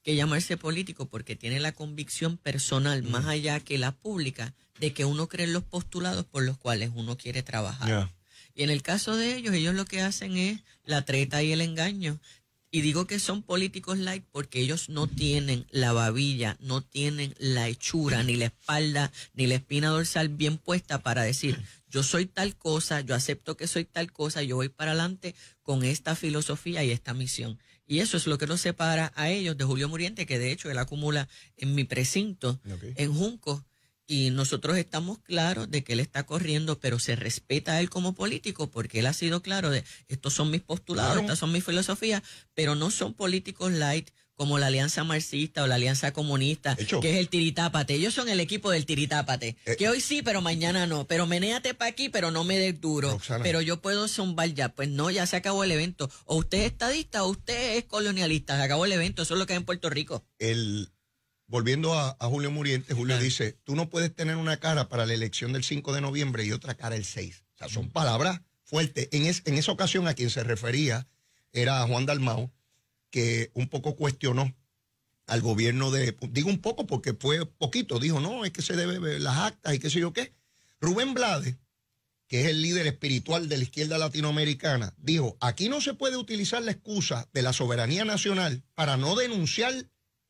que llamarse político porque tiene la convicción personal, más allá que la pública, de que uno cree en los postulados por los cuales uno quiere trabajar. Y en el caso de ellos, ellos lo que hacen es la treta y el engaño. Y digo que son políticos light porque ellos no tienen la babilla, no tienen la hechura, ni la espalda, ni la espina dorsal bien puesta para decir, yo soy tal cosa, yo acepto que soy tal cosa, yo voy para adelante con esta filosofía y esta misión. Y eso es lo que nos separa a ellos de Julio Muriente, que de hecho él acumula en mi precinto, en Junco, y nosotros estamos claros de que él está corriendo, pero se respeta a él como político porque él ha sido claro de estos son mis postulados, estas son mis filosofías, pero no son políticos light como la Alianza Marxista o la Alianza Comunista, que es el tiritápate. Ellos son el equipo del tiritápate, eh, que hoy sí, pero mañana no. Pero menéate para aquí, pero no me des duro. Pero yo puedo zumbar ya. Pues no, ya se acabó el evento. O usted es estadista o usted es colonialista. Se acabó el evento. Eso es lo que hay en Puerto Rico. El, volviendo a, Julio Muriente, Julio dice, tú no puedes tener una cara para la elección del 5 de noviembre y otra cara el 6. O sea, son palabras fuertes. En, en esa ocasión a quien se refería era a Juan Dalmau, que un poco cuestionó al gobierno de, digo un poco porque fue poquito, dijo, no, es que se debe las actas y qué sé yo qué. Rubén Blades, que es el líder espiritual de la izquierda latinoamericana, dijo, aquí no se puede utilizar la excusa de la soberanía nacional para no denunciar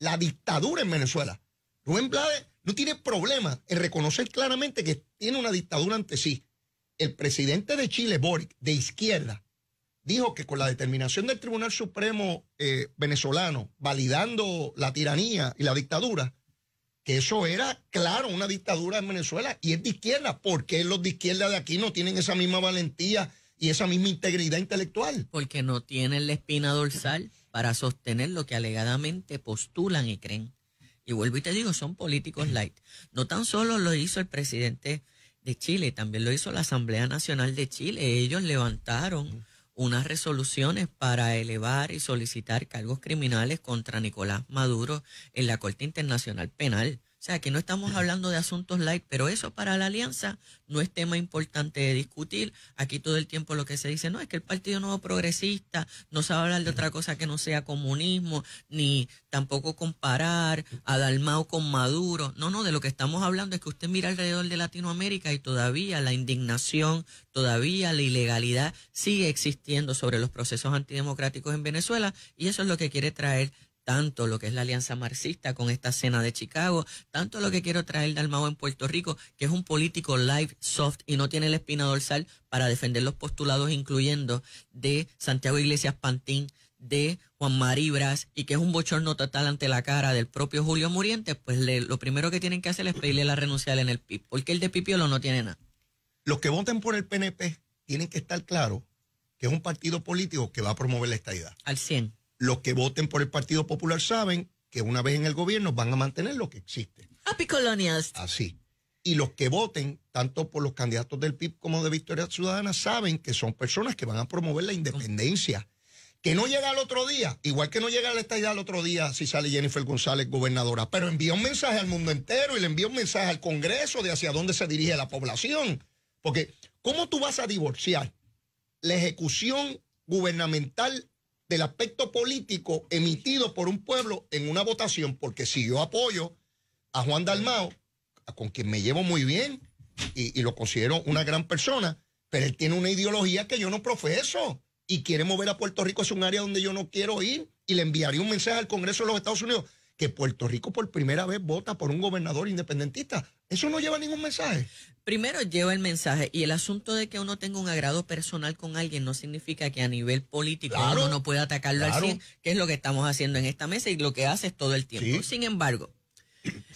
la dictadura en Venezuela. Rubén Blades no tiene problema en reconocer claramente que tiene una dictadura ante sí. El presidente de Chile, Boric, de izquierda, dijo que con la determinación del Tribunal Supremo eh, venezolano, validando la tiranía y la dictadura, que eso era, claro, una dictadura en Venezuela y es de izquierda. porque los de izquierda de aquí no tienen esa misma valentía y esa misma integridad intelectual? Porque no tienen la espina dorsal para sostener lo que alegadamente postulan y creen. Y vuelvo y te digo, son políticos light. No tan solo lo hizo el presidente de Chile, también lo hizo la Asamblea Nacional de Chile. Ellos levantaron unas resoluciones para elevar y solicitar cargos criminales contra Nicolás Maduro en la Corte Internacional Penal. O sea, que no estamos hablando de asuntos light, pero eso para la alianza no es tema importante de discutir. Aquí todo el tiempo lo que se dice, no, es que el Partido Nuevo Progresista no sabe hablar de otra cosa que no sea comunismo, ni tampoco comparar a Dalmao con Maduro. No, no, de lo que estamos hablando es que usted mira alrededor de Latinoamérica y todavía la indignación, todavía la ilegalidad sigue existiendo sobre los procesos antidemocráticos en Venezuela y eso es lo que quiere traer tanto lo que es la alianza marxista con esta cena de Chicago, tanto lo que quiero traer Dalmao en Puerto Rico, que es un político live, soft y no tiene la espina dorsal para defender los postulados, incluyendo de Santiago Iglesias Pantín, de Juan Bras, y que es un bochorno total ante la cara del propio Julio Muriente, pues lo primero que tienen que hacer es pedirle la renuncia en el PIB, porque el de Pipiolo no tiene nada. Los que voten por el PNP tienen que estar claros que es un partido político que va a promover la idea. Al 100 los que voten por el Partido Popular saben que una vez en el gobierno van a mantener lo que existe. Happy Así. Y los que voten, tanto por los candidatos del PIB como de Victoria Ciudadana, saben que son personas que van a promover la independencia. Que no llega al otro día, igual que no llega a la estadía al otro día si sale Jennifer González gobernadora, pero envía un mensaje al mundo entero y le envía un mensaje al Congreso de hacia dónde se dirige la población. Porque, ¿cómo tú vas a divorciar la ejecución gubernamental del aspecto político emitido por un pueblo en una votación, porque si yo apoyo a Juan Dalmao, con quien me llevo muy bien y, lo considero una gran persona, pero él tiene una ideología que yo no profeso y quiere mover a Puerto Rico es un área donde yo no quiero ir y le enviaría un mensaje al Congreso de los Estados Unidos que Puerto Rico por primera vez vota por un gobernador independentista. Eso no lleva ningún mensaje. Primero lleva el mensaje y el asunto de que uno tenga un agrado personal con alguien no significa que a nivel político uno no pueda atacarlo al 100, que es lo que estamos haciendo en esta mesa y lo que hace todo el tiempo. Sin embargo,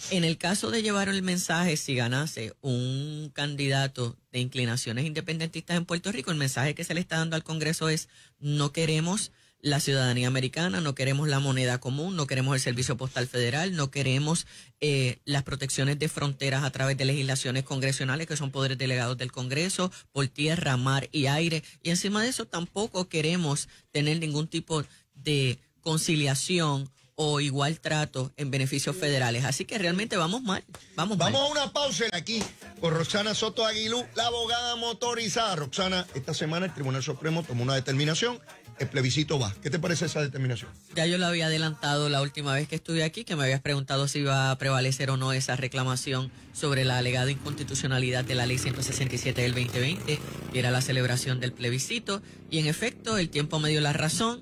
en el caso de llevar el mensaje, si ganase un candidato de inclinaciones independentistas en Puerto Rico, el mensaje que se le está dando al Congreso es no queremos la ciudadanía americana, no queremos la moneda común, no queremos el servicio postal federal, no queremos eh, las protecciones de fronteras a través de legislaciones congresionales que son poderes delegados del Congreso por tierra, mar y aire. Y encima de eso tampoco queremos tener ningún tipo de conciliación o igual trato en beneficios federales. Así que realmente vamos mal. Vamos, vamos a una pausa aquí con Roxana Soto Aguilú, la abogada motorizada. Roxana, esta semana el Tribunal Supremo tomó una determinación el plebiscito va. ¿Qué te parece esa determinación? Ya yo lo había adelantado la última vez que estuve aquí, que me habías preguntado si iba a prevalecer o no esa reclamación sobre la alegada inconstitucionalidad de la ley 167 del 2020, que era la celebración del plebiscito. Y en efecto, el tiempo me dio la razón.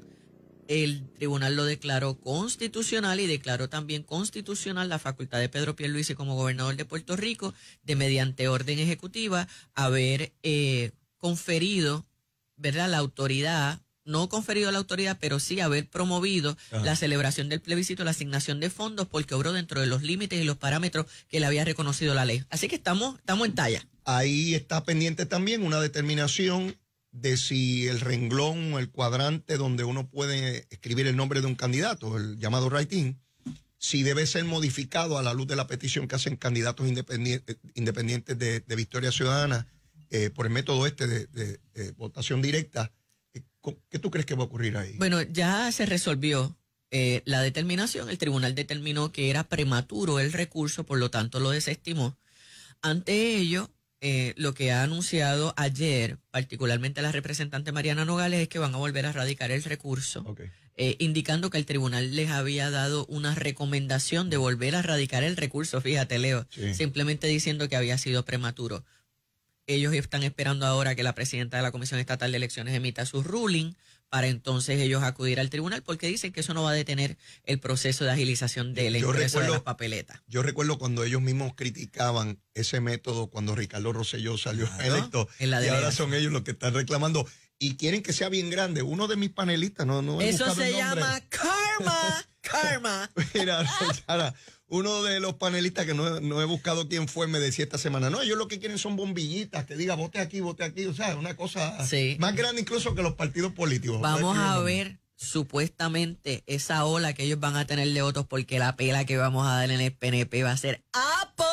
El tribunal lo declaró constitucional y declaró también constitucional la facultad de Pedro Pierluisi como gobernador de Puerto Rico de mediante orden ejecutiva haber eh, conferido ¿verdad? la autoridad no conferido la autoridad, pero sí haber promovido la celebración del plebiscito, la asignación de fondos, porque obró dentro de los límites y los parámetros que le había reconocido la ley. Así que estamos, estamos en talla. Ahí está pendiente también una determinación de si el renglón o el cuadrante donde uno puede escribir el nombre de un candidato, el llamado writing, si debe ser modificado a la luz de la petición que hacen candidatos independientes, de, Victoria Ciudadana eh, por el método este de votación directa ¿Qué tú crees que va a ocurrir ahí? Bueno, ya se resolvió eh, la determinación. El tribunal determinó que era prematuro el recurso, por lo tanto lo desestimó. Ante ello, eh, lo que ha anunciado ayer, particularmente la representante Mariana Nogales, es que van a volver a radicar el recurso, eh, indicando que el tribunal les había dado una recomendación de volver a radicar el recurso, fíjate Leo, simplemente diciendo que había sido prematuro. Ellos están esperando ahora que la presidenta de la Comisión Estatal de Elecciones emita su ruling para entonces ellos acudir al tribunal porque dicen que eso no va a detener el proceso de agilización del ingreso de las papeletas. Yo recuerdo cuando ellos mismos criticaban ese método cuando Ricardo Rosselló salió electo la y ahora son ellos los que están reclamando y quieren que sea bien grande. Uno de mis panelistas no no Eso se llama karma, karma. Mira, Sara, uno de los panelistas que no, he buscado quién fue me decía esta semana, no, ellos lo que quieren son bombillitas, que diga vote aquí, vote aquí, o sea, una cosa más grande incluso que los partidos políticos. Vamos a ver supuestamente esa ola que ellos van a tener de votos porque la pela que vamos a dar en el PNP va a ser apo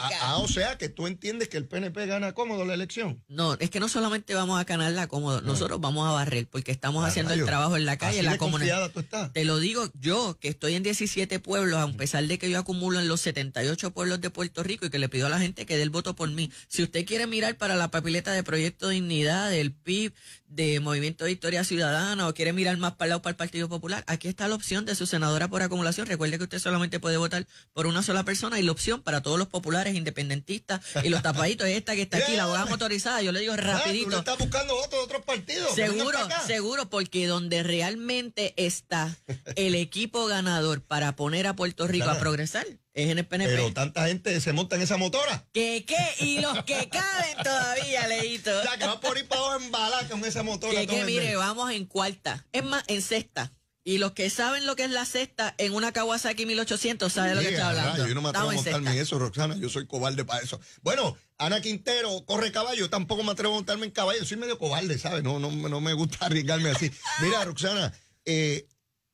Ah, ah, o sea que tú entiendes que el PNP gana cómodo la elección. No, es que no solamente vamos a ganarla cómodo, nosotros vamos a barrer porque estamos haciendo el trabajo en la calle, en la comunidad. Te lo digo yo, que estoy en 17 pueblos, a pesar de que yo acumulo en los 78 pueblos de Puerto Rico y que le pido a la gente que dé el voto por mí. Si usted quiere mirar para la papileta de Proyecto Dignidad, del PIB, de Movimiento de Historia Ciudadana o quiere mirar más para el lado para el Partido Popular, aquí está la opción de su senadora por acumulación. Recuerde que usted solamente puede votar por una sola persona y la opción para todos los populares, independentistas y los tapaditos es esta que está aquí, la abogada motorizada. Yo le digo ah, rapidito. está buscando votos de otros partidos. Seguro, seguro, porque donde realmente está el equipo ganador para poner a Puerto Rico a progresar es en el PNP. Pero tanta gente se monta en esa motora. ¿Qué, qué, y los que caben todavía, Leito. O sea, que va por ir para abajo en con esa motora. Que mire, vamos en cuarta. Es más, en sexta. Y los que saben lo que es la sexta en una Kawasaki 1800 saben de lo que está hablando. Yo no me atrevo a montarme en, eso, Roxana. Yo soy cobarde para eso. Bueno, Ana Quintero corre caballo. Tampoco me atrevo a montarme en caballo. Soy medio cobarde, ¿sabes? No, no, no me gusta arriesgarme así. Mira, Roxana, eh,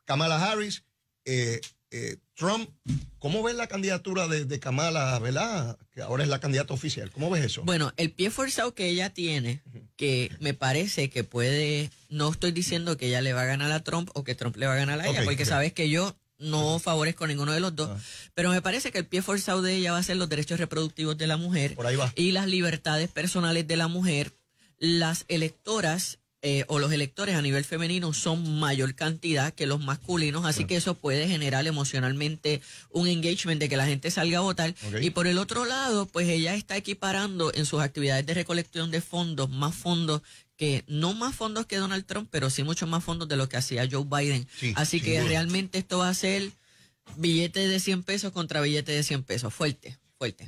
Kamala Harris eh, eh, Trump, ¿cómo ves la candidatura de, Kamala, ¿verdad? Que ahora es la candidata oficial. ¿Cómo ves eso? Bueno, el pie forzado que ella tiene, que me parece que puede, no estoy diciendo que ella le va a ganar a Trump o que Trump le va a ganar a ella, porque sabes que yo no favorezco ninguno de los dos, ah. pero me parece que el pie forzado de ella va a ser los derechos reproductivos de la mujer y las libertades personales de la mujer. Las electoras eh, o los electores a nivel femenino son mayor cantidad que los masculinos, así que eso puede generar emocionalmente un engagement de que la gente salga a votar. Y por el otro lado, pues ella está equiparando en sus actividades de recolección de fondos, más fondos que no más fondos que Donald Trump, pero sí mucho más fondos de lo que hacía Joe Biden. así que realmente esto va a ser billete de 100 pesos contra billete de 100 pesos, fuerte.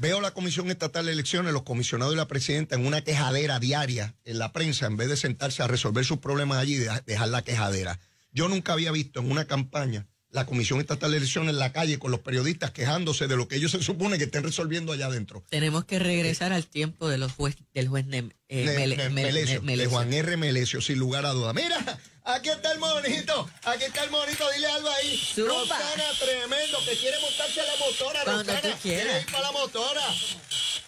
Veo la Comisión Estatal de Elecciones, los comisionados y la presidenta en una quejadera diaria en la prensa, en vez de sentarse a resolver sus problemas allí, y dejar la quejadera. Yo nunca había visto en una campaña la Comisión Estatal de Elecciones en la calle con los periodistas quejándose de lo que ellos se supone que estén resolviendo allá adentro. Tenemos que regresar al tiempo de los del juez eh, de Juan R. Melecio, sin lugar a duda. Mira, Aquí está el monito, aquí está el monito, dile algo ahí. ¡Roxana, tremendo, que quiere montarse a la motora, Roxana! ¡Que Quiere ir para la motora.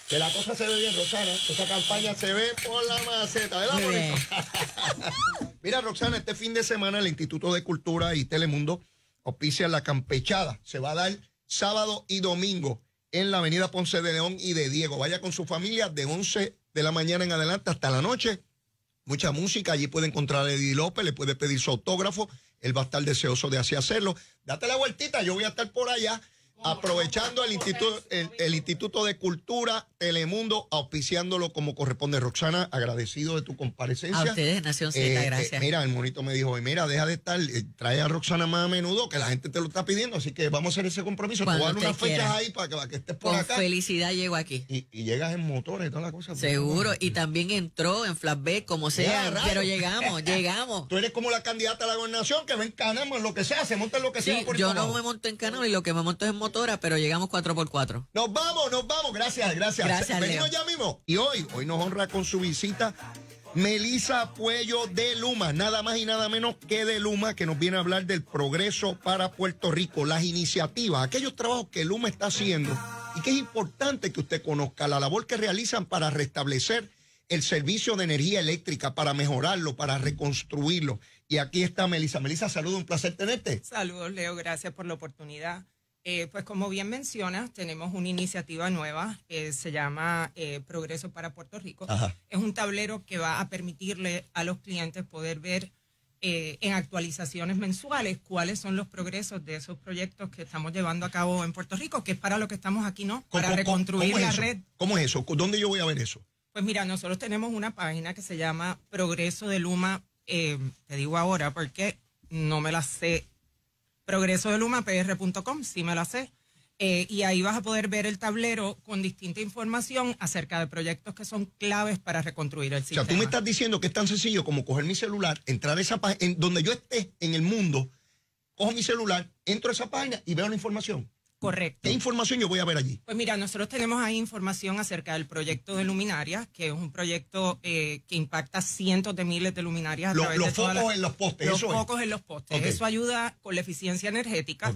Que la cosa se ve bien, Roxana! Esa campaña se ve por la maceta, ¿verdad, monito? Mira, Roxana, este fin de semana el Instituto de Cultura y Telemundo auspicia la campechada. Se va a dar sábado y domingo en la avenida Ponce de León y de Diego. Vaya con su familia de 11 de la mañana en adelante hasta la noche mucha música. Allí puede encontrar a Eddie López, le puede pedir su autógrafo. Él va a estar deseoso de así hacerlo. Date la vueltita, yo voy a estar por allá aprovechando el instituto, el, instituto de Cultura Telemundo, auspiciándolo como corresponde. Roxana, agradecido de tu comparecencia. A ustedes, Nación eh, gracias. Eh, mira, el monito me dijo, mira, deja de estar, eh, trae a Roxana más a menudo, que la gente te lo está pidiendo, así que vamos a hacer ese compromiso. te dar unas fechas ahí para que, estés por Con felicidad llego aquí. Y, llegas en motores y toda la cosa. Pues, Seguro, y también entró en B como sea, pero llegamos, llegamos. Tú eres como la candidata a la gobernación, que ven canamos lo que sea, se monta lo que sea. yo no me monto en canamo y lo que me monto es en motor hora, pero llegamos cuatro por cuatro. Nos vamos, nos vamos. Gracias, gracias. Gracias, Venimos ya mismo. Y hoy, hoy nos honra con su visita Melisa Puello de Luma, nada más y nada menos que de Luma, que nos viene a hablar del progreso para Puerto Rico, las iniciativas, aquellos trabajos que Luma está haciendo y que es importante que usted conozca la labor que realizan para restablecer el servicio de energía eléctrica, para mejorarlo, para reconstruirlo. Y aquí está Melisa. Melisa, saludo, un placer tenerte. Saludos, Leo, gracias por la oportunidad. Eh, pues como bien mencionas, tenemos una iniciativa nueva, que se llama eh, Progreso para Puerto Rico. Es un tablero que va a permitirle a los clientes poder ver eh, en actualizaciones mensuales cuáles son los progresos de esos proyectos que estamos llevando a cabo en Puerto Rico, que es para lo que estamos aquí, ¿no? Para reconstruir la red. ¿Cómo es eso? ¿Dónde yo voy a ver eso? Pues mira, nosotros tenemos una página que se llama Progreso de Luma. te digo ahora porque no me la sé Progreso de progresodelumapr.com, si me lo haces. Eh, y ahí vas a poder ver el tablero con distinta información acerca de proyectos que son claves para reconstruir el sistema. O sea, tú me estás diciendo que es tan sencillo como coger mi celular, entrar a esa página, en donde yo esté en el mundo, cojo mi celular, entro a esa página y veo la información. Correcto. ¿Qué información yo voy a ver allí? Pues mira, nosotros tenemos ahí información acerca del proyecto de luminarias, que es un proyecto eh, que impacta cientos de miles de luminarias. los focos en los postes. Los eso focos en los postes. Eso ayuda con la eficiencia energética.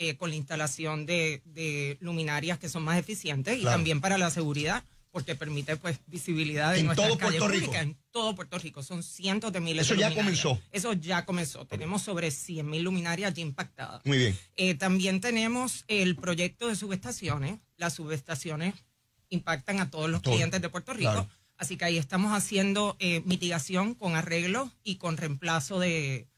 Eh, con la instalación de, luminarias que son más eficientes y también para la seguridad porque permite pues visibilidad en todo Puerto Rico. en todo Puerto Rico. Son cientos de miles Eso ya comenzó. Eso ya comenzó. Tenemos sobre 100 mil luminarias ya impactadas. Muy bien. Eh, también tenemos el proyecto de subestaciones. Las subestaciones impactan a todos los clientes de Puerto Rico. Así que ahí estamos haciendo eh, mitigación con arreglo y con reemplazo de,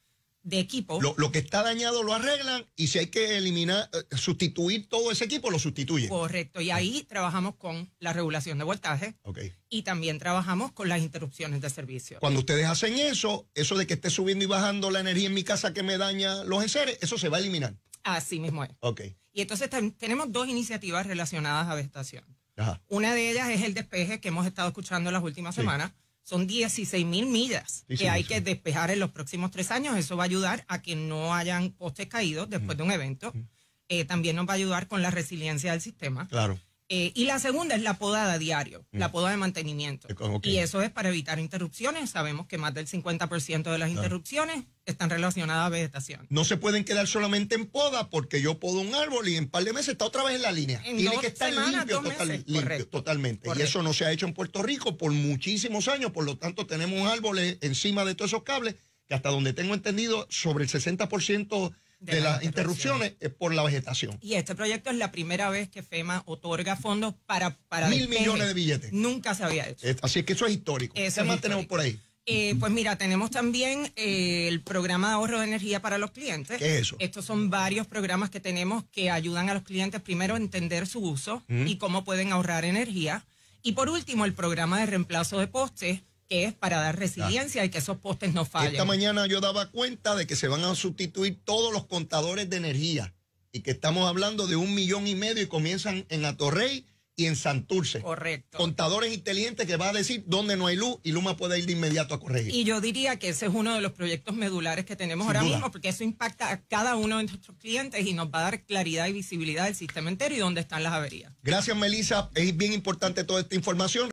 de equipo. Lo, lo, que está dañado lo arreglan y si hay que eliminar, eh, sustituir todo ese equipo, lo sustituyen. Correcto, y ahí trabajamos con la regulación de voltaje okay. y también trabajamos con las interrupciones de servicio. Cuando ustedes hacen eso, eso de que esté subiendo y bajando la energía en mi casa que me daña los enseres, eso se va a eliminar. Así mismo es. Okay. Y entonces tenemos dos iniciativas relacionadas a vegetación. Ajá. Una de ellas es el despeje que hemos estado escuchando las últimas semanas son 16 mil millas que hay que despejar en los próximos tres años. Eso va a ayudar a que no hayan postes caídos después mm. de un evento. Mm. Eh, también nos va a ayudar con la resiliencia del sistema. Claro. Eh, y la segunda es la podada diario, la mm. poda de mantenimiento. Eh, y eso es para evitar interrupciones. Sabemos que más del 50% de las interrupciones están relacionadas a vegetación. No se pueden quedar solamente en poda porque yo podo un árbol y en un par de meses está otra vez en la línea. Tiene que estar limpio, totalmente. Y eso no se ha hecho en Puerto Rico por muchísimos años. Por lo tanto, tenemos árboles encima de todos esos cables que hasta donde tengo entendido, sobre el 60% de, las, interrupciones, por la vegetación. Y este proyecto es la primera vez que FEMA otorga fondos para... para Mil millones de billetes. Nunca se había hecho. Así que eso es histórico. ¿Qué más tenemos por ahí? Eh, pues mira, tenemos también eh, el programa de ahorro de energía para los clientes. ¿Qué es eso? Estos son varios programas que tenemos que ayudan a los clientes primero a entender su uso mm. y cómo pueden ahorrar energía. Y por último, el programa de reemplazo de postes, que es para dar ah. resiliencia y que esos postes no fallen. Esta mañana yo daba cuenta de que se van a sustituir todos los contadores de energía y que estamos hablando de un millón y medio y comienzan en Atorrey y en Santurce. Correcto. Contadores inteligentes que va a decir dónde no hay luz y Luma puede ir de inmediato a corregir. Y yo diría que ese es uno de los proyectos medulares que tenemos ahora mismo, porque eso impacta a cada uno de nuestros clientes y nos va a dar claridad y visibilidad del sistema entero y dónde están las averías. Gracias, Melissa. Es bien importante toda esta información.